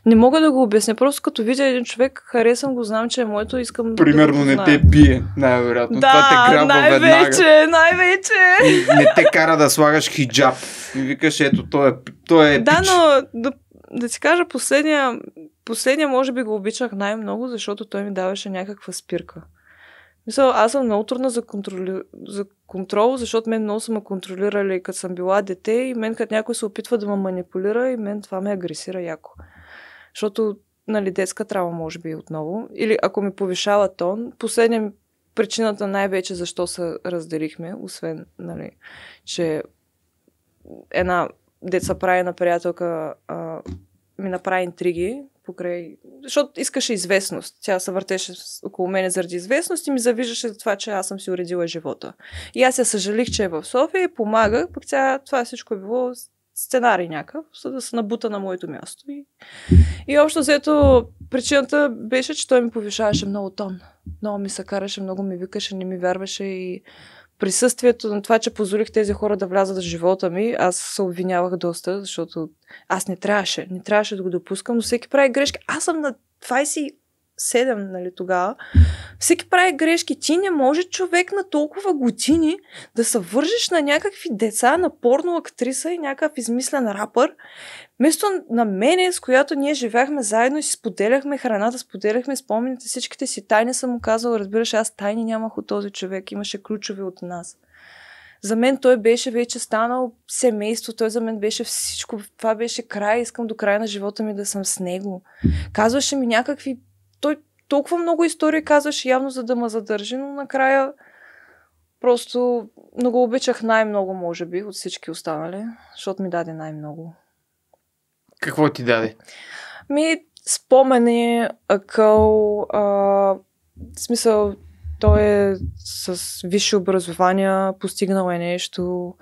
Не мога да го обясня. Просто като видя един човек, харесвам го, знам, че е моето, искам Примерно да не те бие, най-вероятно. Да, Това те грабва най-вече, веднага. най-вече. най-вече. не те кара да слагаш хиджаб. И викаш, ето, той е, той е Да, пич. но да, да си кажа, последния, последния може би го обичах най-много, защото той ми даваше някаква спирка. Мисля, аз съм много трудна за, контроли... за контрол, защото мен много са ме контролирали като съм била дете и мен като някой се опитва да ме манипулира и мен това ме агресира яко. Защото, нали, детска травма може би отново. Или ако ми повишава тон, последния причината най-вече защо се разделихме, освен, нали, че една деца прави на приятелка а, ми направи интриги, покрай... Защото искаше известност. Тя се въртеше около мене заради известност и ми завиждаше за това, че аз съм си уредила живота. И аз я съжалих, че е в София и помагах, пък тя това всичко е било сценарий някакъв, за да се набута на моето място. И, и общо взето причината беше, че той ми повишаваше много тон. Много ми се караше, много ми викаше, не ми вярваше и присъствието на това, че позволих тези хора да влязат в живота ми, аз се обвинявах доста, защото аз не трябваше, не трябваше да го допускам, но всеки прави грешки. Аз съм на 27, нали тогава. Всеки прави грешки. Ти не може човек на толкова години да се вържеш на някакви деца, на порно актриса и някакъв измислен рапър. Вместо на мене, с която ние живяхме заедно и си споделяхме храната, споделяхме спомените, всичките си тайни съм му казала, разбираш, аз тайни нямах от този човек, имаше ключове от нас. За мен той беше вече станал семейство, той за мен беше всичко. Това беше край, искам до края на живота ми да съм с него. Казваше ми някакви... Той толкова много истории казваше явно, за да ме задържи, но накрая просто много обичах най-много, може би, от всички останали, защото ми даде най-много. Какво ти даде? Ми, спомени, акъл, а, в смисъл, той е с висше образование, постигнал е нещо.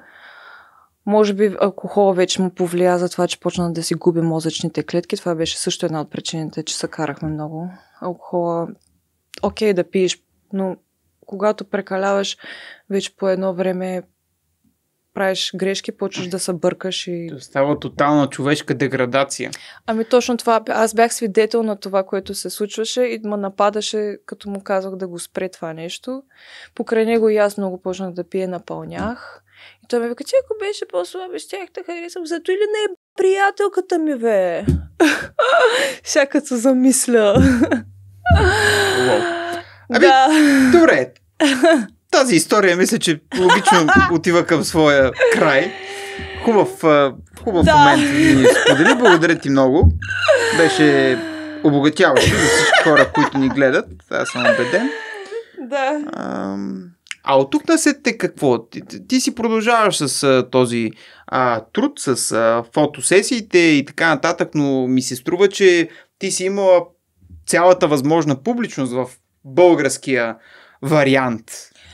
Може би алкохола вече му повлия за това, че почна да си губи мозъчните клетки. Това беше също една от причините, че се карахме много. Алкохола, окей okay, да пиеш, но когато прекаляваш, вече по едно време правиш грешки, почваш да се бъркаш и... То става тотална човешка деградация. Ами точно това. Аз бях свидетел на това, което се случваше и ме нападаше, като му казах да го спре това нещо. Покрай него и аз много почнах да пия, напълнях. И той ми вика, че ако беше по-слаба, щях да харесам. Зато или не е приятелката ми, бе. Всяка се замисля. Ами, да. добре. тази история мисля, че логично отива към своя край. Хубав, хубав да. момент ни сподели. Благодаря ти много. Беше обогатяващо за всички хора, които ни гледат. Аз съм убеден. Да. А, от тук насетте какво? Ти, ти, ти си продължаваш с а, този а, труд, с а, фотосесиите и така нататък, но ми се струва, че ти си имала цялата възможна публичност в българския вариант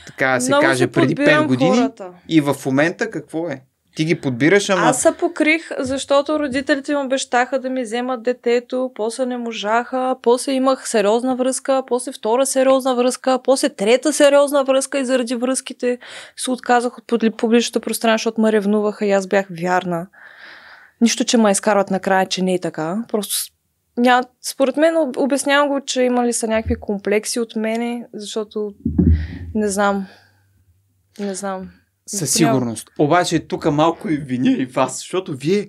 така се Много каже, преди 5 години. Хората. И в момента какво е? Ти ги подбираш, ама... Аз се покрих, защото родителите ми обещаха да ми вземат детето, после не можаха, после имах сериозна връзка, после втора сериозна връзка, после трета сериозна връзка и заради връзките се отказах от публичното пространство, защото ме ревнуваха и аз бях вярна. Нищо, че ме изкарват накрая, че не е така. Просто Ня, според мен обяснявам го, че имали са някакви комплекси от мене, защото не знам. Не знам. Със сигурност. Обаче тук малко и виня и вас, защото вие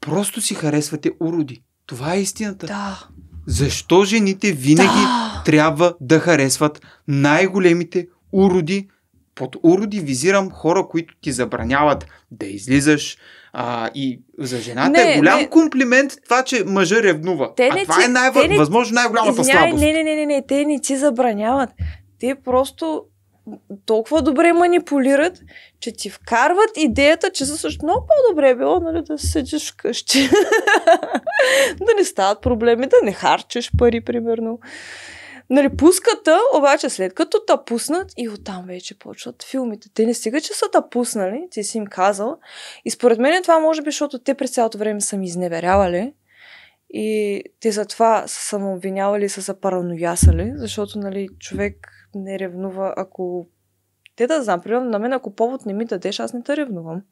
просто си харесвате уроди. Това е истината. Да. Защо жените винаги да. трябва да харесват най-големите уроди? Под уроди визирам хора, които ти забраняват да излизаш, а, и за жената не, е голям не. комплимент това, че мъжа ревнува. Те не, а това е най- те не, възможно най-голямата слабост. Не, не, не, не, не, те не ти забраняват. Те просто толкова добре манипулират, че ти вкарват идеята, че също много по-добре е било нали, да седиш вкъщи, да не стават проблеми, да не харчиш пари, примерно. Нали, пуската, обаче след като та пуснат и оттам вече почват филмите. Те не стига, че са та пуснали, ти си им казал. И според мен е това може би, защото те през цялото време са ми изневерявали. И те затова са самообвинявали и са се параноясали, защото нали, човек не ревнува, ако... Те да знам, примерно на мен, ако повод не ми дадеш, аз не те ревнувам.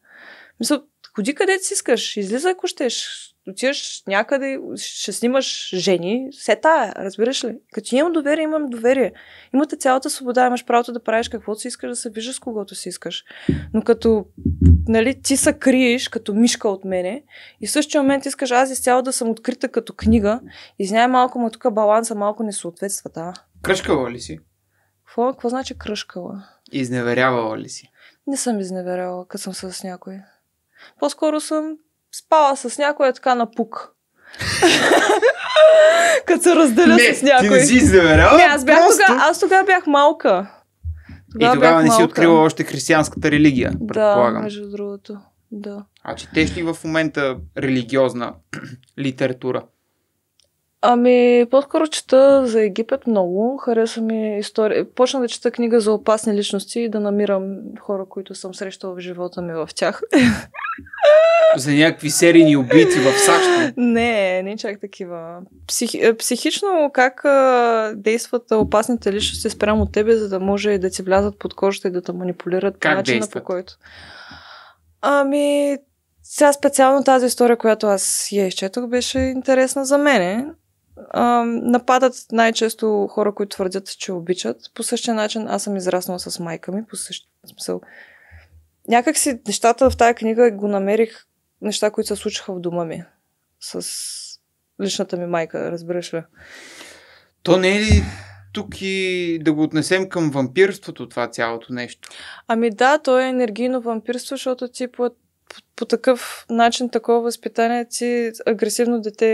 Мисля, Ходи където си искаш, излиза ако щеш, отиваш някъде, ще снимаш жени, все тая, разбираш ли? Като имам доверие, имам доверие. Имате цялата свобода, имаш правото да правиш каквото си искаш, да се виждаш с когото си искаш. Но като нали, ти се криеш като мишка от мене и в същия момент искаш аз изцяло да съм открита като книга и знае малко, ма тук баланса малко не съответства. Да. Кръшкала ли си? Какво, какво значи кръшкала? Изневерявала ли си? Не съм изневеряла, като съм с някой. По-скоро съм спала с някоя е така на пук. Като се разделя не, с някой. Ти не си Не, аз бях тога, тогава, аз тогава бях малка. Тогава и тогава не малка. си открила още християнската религия, предполагам. Да, между другото. Да. А четеш ли в момента религиозна литература? Ами, по-скоро чета за Египет много. Хареса ми история. Почна да чета книга за опасни личности и да намирам хора, които съм срещала в живота ми в тях. За някакви серийни убити в САЩ? Не, не чак такива. Психи... Е, психично как действат опасните личности спрямо тебе, за да може да ти влязат под кожата и да те манипулират как по начина действат? по който. Ами, сега специално тази история, която аз я изчетох, беше интересна за мене нападат най-често хора, които твърдят, че обичат. По същия начин аз съм израснала с майка ми, по същия смисъл. Някак си нещата в тая книга го намерих неща, които се случиха в дома ми. С личната ми майка, разбираш ли? То не е ли тук и да го отнесем към вампирството, това цялото нещо? Ами да, то е енергийно вампирство, защото ти плат, по, по такъв начин, такова възпитание, ти агресивно дете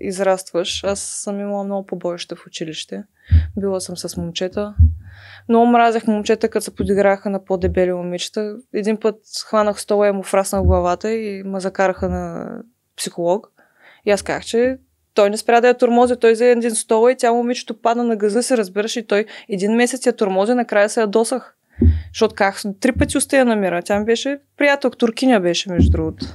израстваш. Аз съм имала много побоища в училище. Била съм с момчета. но мразех момчета, като се подиграха на по-дебели момичета. Един път хванах стола и му фраснах главата и ме закараха на психолог. И аз казах, че той не спря да я тормози, той взе един стол и тя момичето падна на газа се разбираш и той един месец я тормози, накрая се ядосах. Защото как три пъти успея намира. Тя ми беше приятел, туркиня беше, между другото.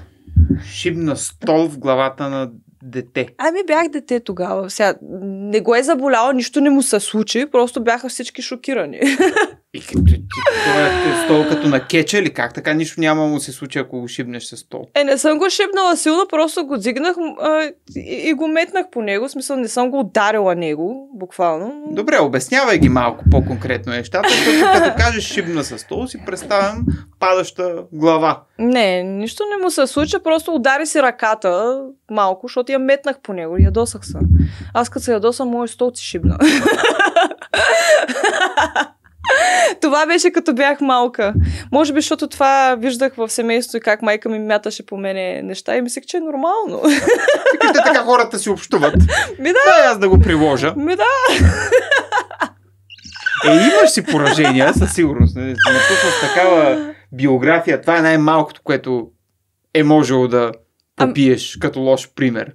Шибна стол в главата на дете? Ами бях дете тогава. Сега, не го е заболяло, нищо не му се случи, просто бяха всички шокирани. И като е стол като на кеча или как така нищо няма му се случи, ако го шибнеш с стол? Е, не съм го шибнала силно, просто го дигнах а, и, и го метнах по него. В смисъл, не съм го ударила него, буквално. Добре, обяснявай ги малко по-конкретно нещата, защото като кажеш шибна с стол, си представям падаща глава. Не, нищо не му се случи, просто удари си ръката малко, защото я метнах по него, ядосах се. Аз като се ядосам, мой столци шибна. това беше като бях малка. Може би, защото това виждах в семейството и как майка ми мяташе по мене неща и мислех, че е нормално. Викате така хората си общуват. Ми да. Дай е аз да го приложа. Ми да. Е, имаш си поражения, със сигурност. Не, не, не, такава биография, това е най-малкото, което е не, да а... биеш като лош пример.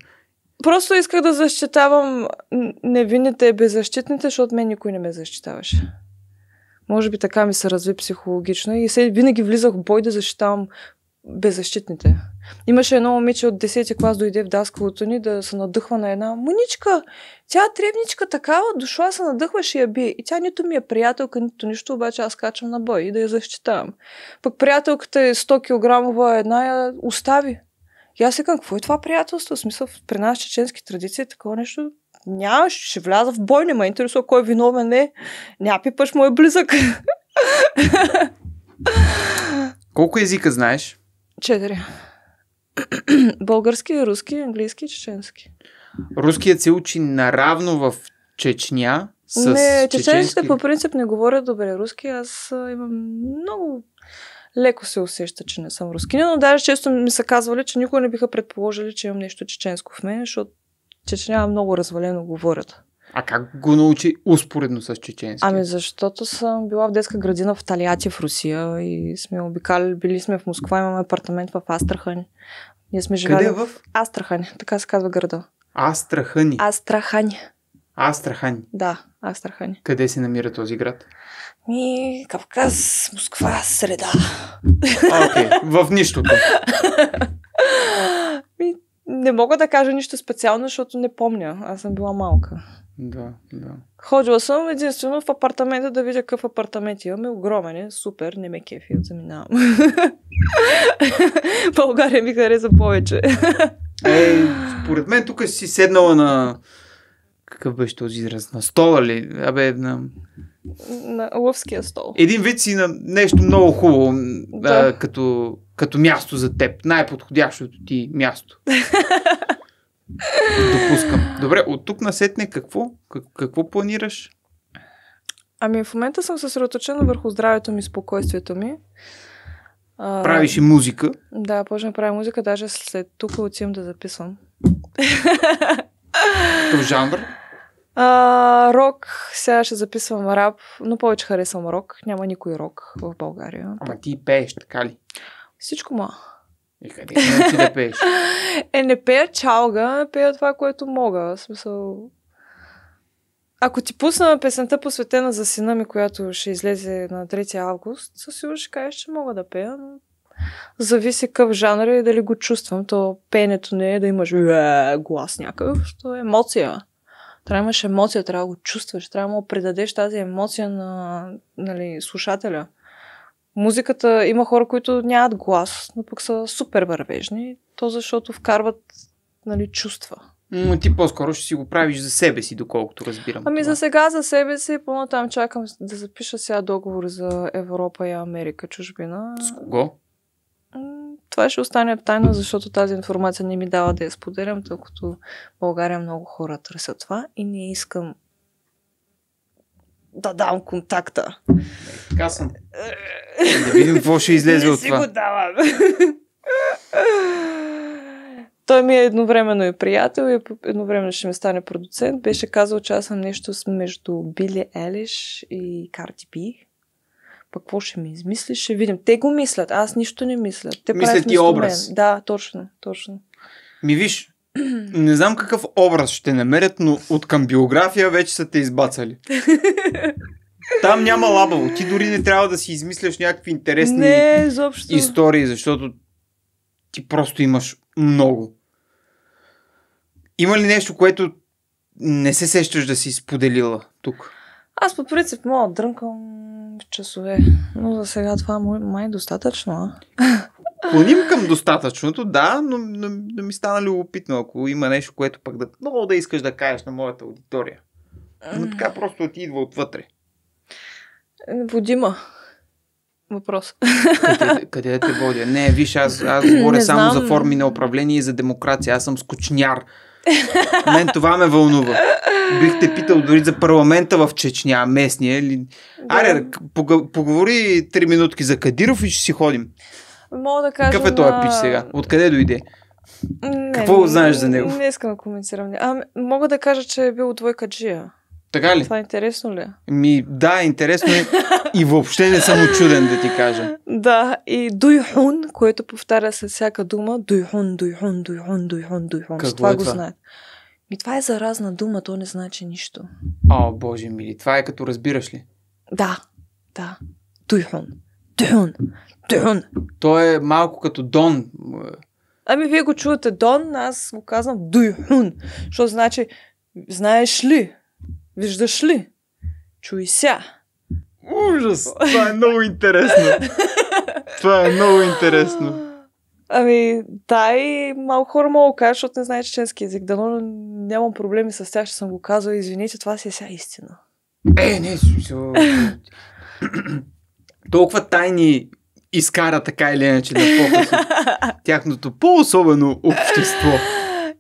Просто исках да защитавам невинните и беззащитните, защото мен никой не ме защитаваше. Може би така ми се разви психологично и се, винаги влизах в бой да защитавам беззащитните. Имаше едно момиче от 10-ти клас дойде в даскалото ни да се надъхва на една мъничка. Тя тревничка такава, дошла се надъхваше и я бие. И тя нито ми е приятелка, нито нищо, обаче аз качвам на бой и да я защитавам. Пък приятелката е 100 кг една я остави. И аз сега, какво е това приятелство? В смисъл, при нас чеченски традиции е такова нещо няма, ще вляза в бой, не ме интересува кой е виновен е. Няма пипаш му е близък. Колко езика знаеш? Четири. Български, руски, английски и чеченски. Руският се учи наравно в Чечня с Не, чеченските чеченски... по принцип не говорят добре руски. Аз имам много леко се усеща, че не съм рускиня, но даже често ми са казвали, че никога не биха предположили, че имам нещо чеченско в мен, защото чеченява много развалено говорят. А как го научи успоредно с чеченски? Ами защото съм била в детска градина в Талиати в Русия и сме обикали, били сме в Москва, имаме апартамент в Астрахани. Ние сме живели Къде е в? в Астрахани, така се казва града. Астрахани? Астрахани. Астрахани? Да, Астрахани. Къде се намира този град? Ми, Кавказ, Москва, среда. А, окей. Okay. В нищото. Ми, не мога да кажа нищо специално, защото не помня. Аз съм била малка. Да, да. Ходила съм единствено в апартамента да видя какъв апартамент имаме. Огромен е, супер, не ме кефи, заминавам. България ми хареса повече. Е, според мен тук си седнала на... Какъв беше този израз? На стола ли? Абе, на на лъвския стол. Един вид си на нещо много хубаво да. а, като, като място за теб. Най-подходящото е ти място. Допускам. Добре, от тук насетне какво? Как, какво планираш? Ами в момента съм съсредоточена върху здравето ми, спокойствието ми. А, Правиш и музика? Да, почна да правя музика, даже след тук отивам да записвам. Какъв жанр? А, рок, сега ще записвам рап, но повече харесвам рок. Няма никой рок в България. Ама ти пееш, така ли? Всичко ма. И е, къде ти значи да пееш? е, не пея чалга, пея това, което мога. В смисъл... Ако ти пусна песента посветена за сина ми, която ще излезе на 3 август, със сигурност ще кажеш, че мога да пея, но зависи къв жанр е и дали го чувствам. То пеенето не е да имаш е, глас някакъв, то е емоция. Трябва да имаш емоция, трябва да го чувстваш, трябва да му предадеш тази емоция на нали, слушателя. Музиката има хора, които нямат глас, но пък са супер вървежни. То защото вкарват нали, чувства. Но ти по-скоро ще си го правиш за себе си, доколкото разбирам. Ами това. за сега за себе си, по-натам чакам да запиша сега договор за Европа и Америка, чужбина. С кого? това ще остане тайна, защото тази информация не ми дава да я споделям, тъй като България много хора търсят това и не искам да дам контакта. Така съм. Е, да видим какво ще излезе не от това. Не си го давам. Той ми е едновременно и приятел и едновременно ще ми стане продуцент. Беше казал, че аз съм нещо между Били Елиш и Карти Би какво ще ми измислиш, ще видим. Те го мислят, аз нищо не мисля. Те мислят ти образ. Мен. Да, точно, точно. Ми виж, не знам какъв образ ще намерят, но от към биография вече са те избацали. Там няма лабаво. Ти дори не трябва да си измисляш някакви интересни не, истории, защото ти просто имаш много. Има ли нещо, което не се сещаш да си споделила тук? Аз по принцип мога да дрънкам часове. Но за сега това май е достатъчно. Клоним към достатъчното, да, но, но, но ми стана любопитно, ако има нещо, което пък да, много да искаш да кажеш на моята аудитория. Но така просто ти идва отвътре. Водима въпрос. Къде, къде те водя? Не, виж, аз, аз говоря не само знам. за форми на управление и за демокрация. Аз съм скучняр. Мен това ме вълнува. Бих те питал дори за парламента в Чечня, местния. Ли... Да. Аре, поговори три минутки за Кадиров и ще си ходим. Мога да кажа Какъв е този на... пич сега? Откъде дойде? Не, Какво не, знаеш за него? не искам да коментирам. А, ами, мога да кажа, че е бил двойка джия. Така ли? Това е интересно ли? Ми, да, интересно е. И въобще не съм очуден да ти кажа. да, и дуйхун, което повтаря с всяка дума. Дуйхун, дуйхун, дуйхун, дуйхун, дуйхун. Какво това, е го това? знаят. Ми, това е заразна дума, то не значи нищо. О, боже мили, това е като разбираш ли? Да, да. Дуйхун, дуйхун, дуйхун. То е малко като дон. Ами вие го чувате дон, аз го казвам дуйхун, защото значи знаеш ли, Виждаш ли? Чуй ся. Ужас! Това е много интересно. Това е много интересно. Ами, да, и малко хора мога да кажа, защото не знае чеченски язик. Дано нямам проблеми с тях, ще съм го казал. Извините, това си е сега истина. Е, не, смисъл. Толкова тайни изкара така или иначе да фокус тяхното по-особено общество.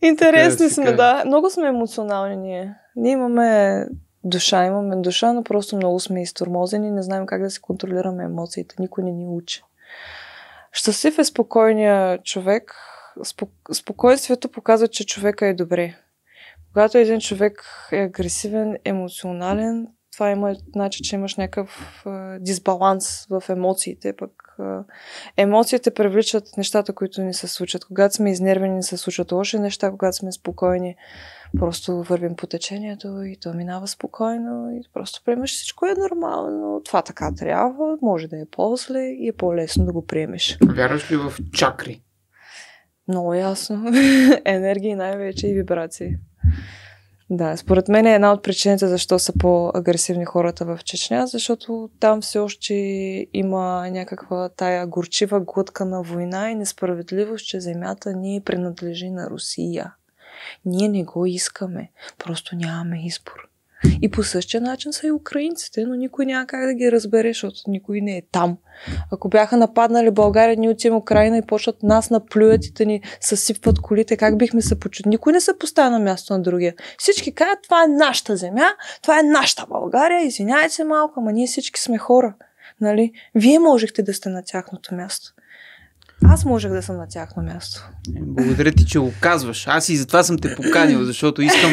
Интересни сме, да. Много сме емоционални ние. Ние имаме душа, имаме душа, но просто много сме изтормозени, не знаем как да си контролираме емоциите. Никой не ни учи. Щастлив е спокойния човек. Спокойствието показва, че човека е добре. Когато един човек е агресивен, емоционален, това има, значи, че имаш някакъв е, дисбаланс в емоциите. Пък е, емоциите привличат нещата, които ни се случат. Когато сме изнервени, ни се случат лоши неща, когато сме спокойни, Просто вървим по течението и то минава спокойно и просто приемаш всичко е нормално. Това така трябва, може да е по по-зле и е по-лесно да го приемеш. Вярваш ли в чакри? Много ясно. Енергии най-вече и вибрации. Да, според мен е една от причините защо са по-агресивни хората в Чечня, защото там все още има някаква тая горчива глътка на война и несправедливост, че земята ни принадлежи на Русия. Ние не го искаме, просто нямаме избор. И по същия начин са и украинците, но никой няма как да ги разбере, защото никой не е там. Ако бяха нападнали България, ние отиваме Украина и почват нас наплюят и да ни съсипват колите, как бихме се почули? Никой не се поставя на място на другия. Всички казват, това е нашата земя, това е нашата България, извинявайте се малко, ама ние всички сме хора. Нали? Вие можехте да сте на тяхното място аз можех да съм на тяхно място. Е, благодаря ти, че го казваш. Аз и затова съм те поканил, защото искам...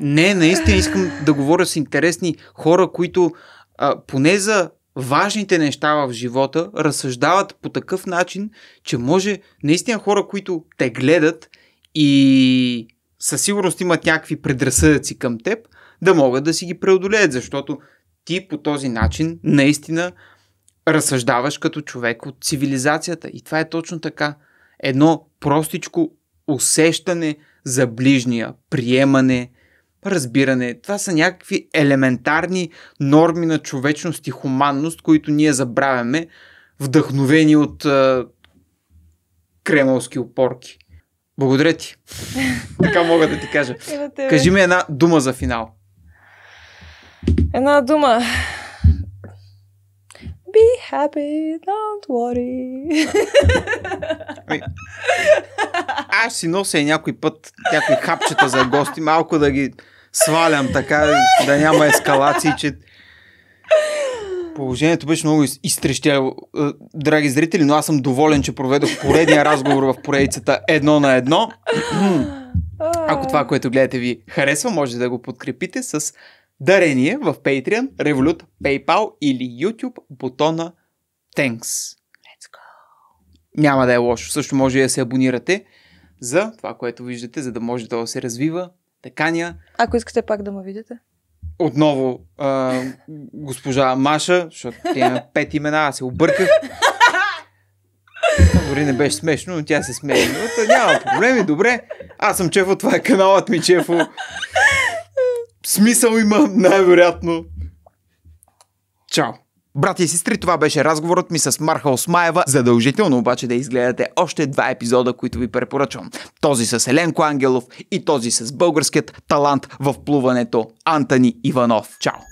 Не, наистина искам да говоря с интересни хора, които а, поне за важните неща в живота разсъждават по такъв начин, че може наистина хора, които те гледат и със сигурност имат някакви предразсъдъци към теб, да могат да си ги преодолеят, защото ти по този начин наистина разсъждаваш като човек от цивилизацията. И това е точно така. Едно простичко усещане за ближния, приемане, разбиране. Това са някакви елементарни норми на човечност и хуманност, които ние забравяме, вдъхновени от е, кремовски опорки. Благодаря ти. така мога да ти кажа. Кажи ми една дума за финал. Една дума. Be happy, don't worry. Ами, аз си нося и някой път някои хапчета за гости, малко да ги свалям така, да няма ескалации, че Положението беше много изтрещяло, е, драги зрители, но аз съм доволен, че проведох поредния разговор в поредицата едно на едно. Ако това, което гледате ви харесва, може да го подкрепите с дарение в Patreon, Revolut, PayPal или YouTube бутона Thanks. Let's go! Няма да е лошо. Също може и да се абонирате за това, което виждате, за да може да се развива, таканя. Ако искате пак да ме видите. Отново а, госпожа Маша, защото тя има пет имена, аз се обърках. Дори не беше смешно, но тя се смее. няма проблеми, добре. Аз съм Чефо, това е каналът ми, Чефо. Смисъл има, най-вероятно. Чао! Брати и сестри, това беше разговорът ми с Марха Осмаева. Задължително обаче да изгледате още два епизода, които ви препоръчвам. Този с Еленко Ангелов и този с българският талант в плуването Антони Иванов. Чао!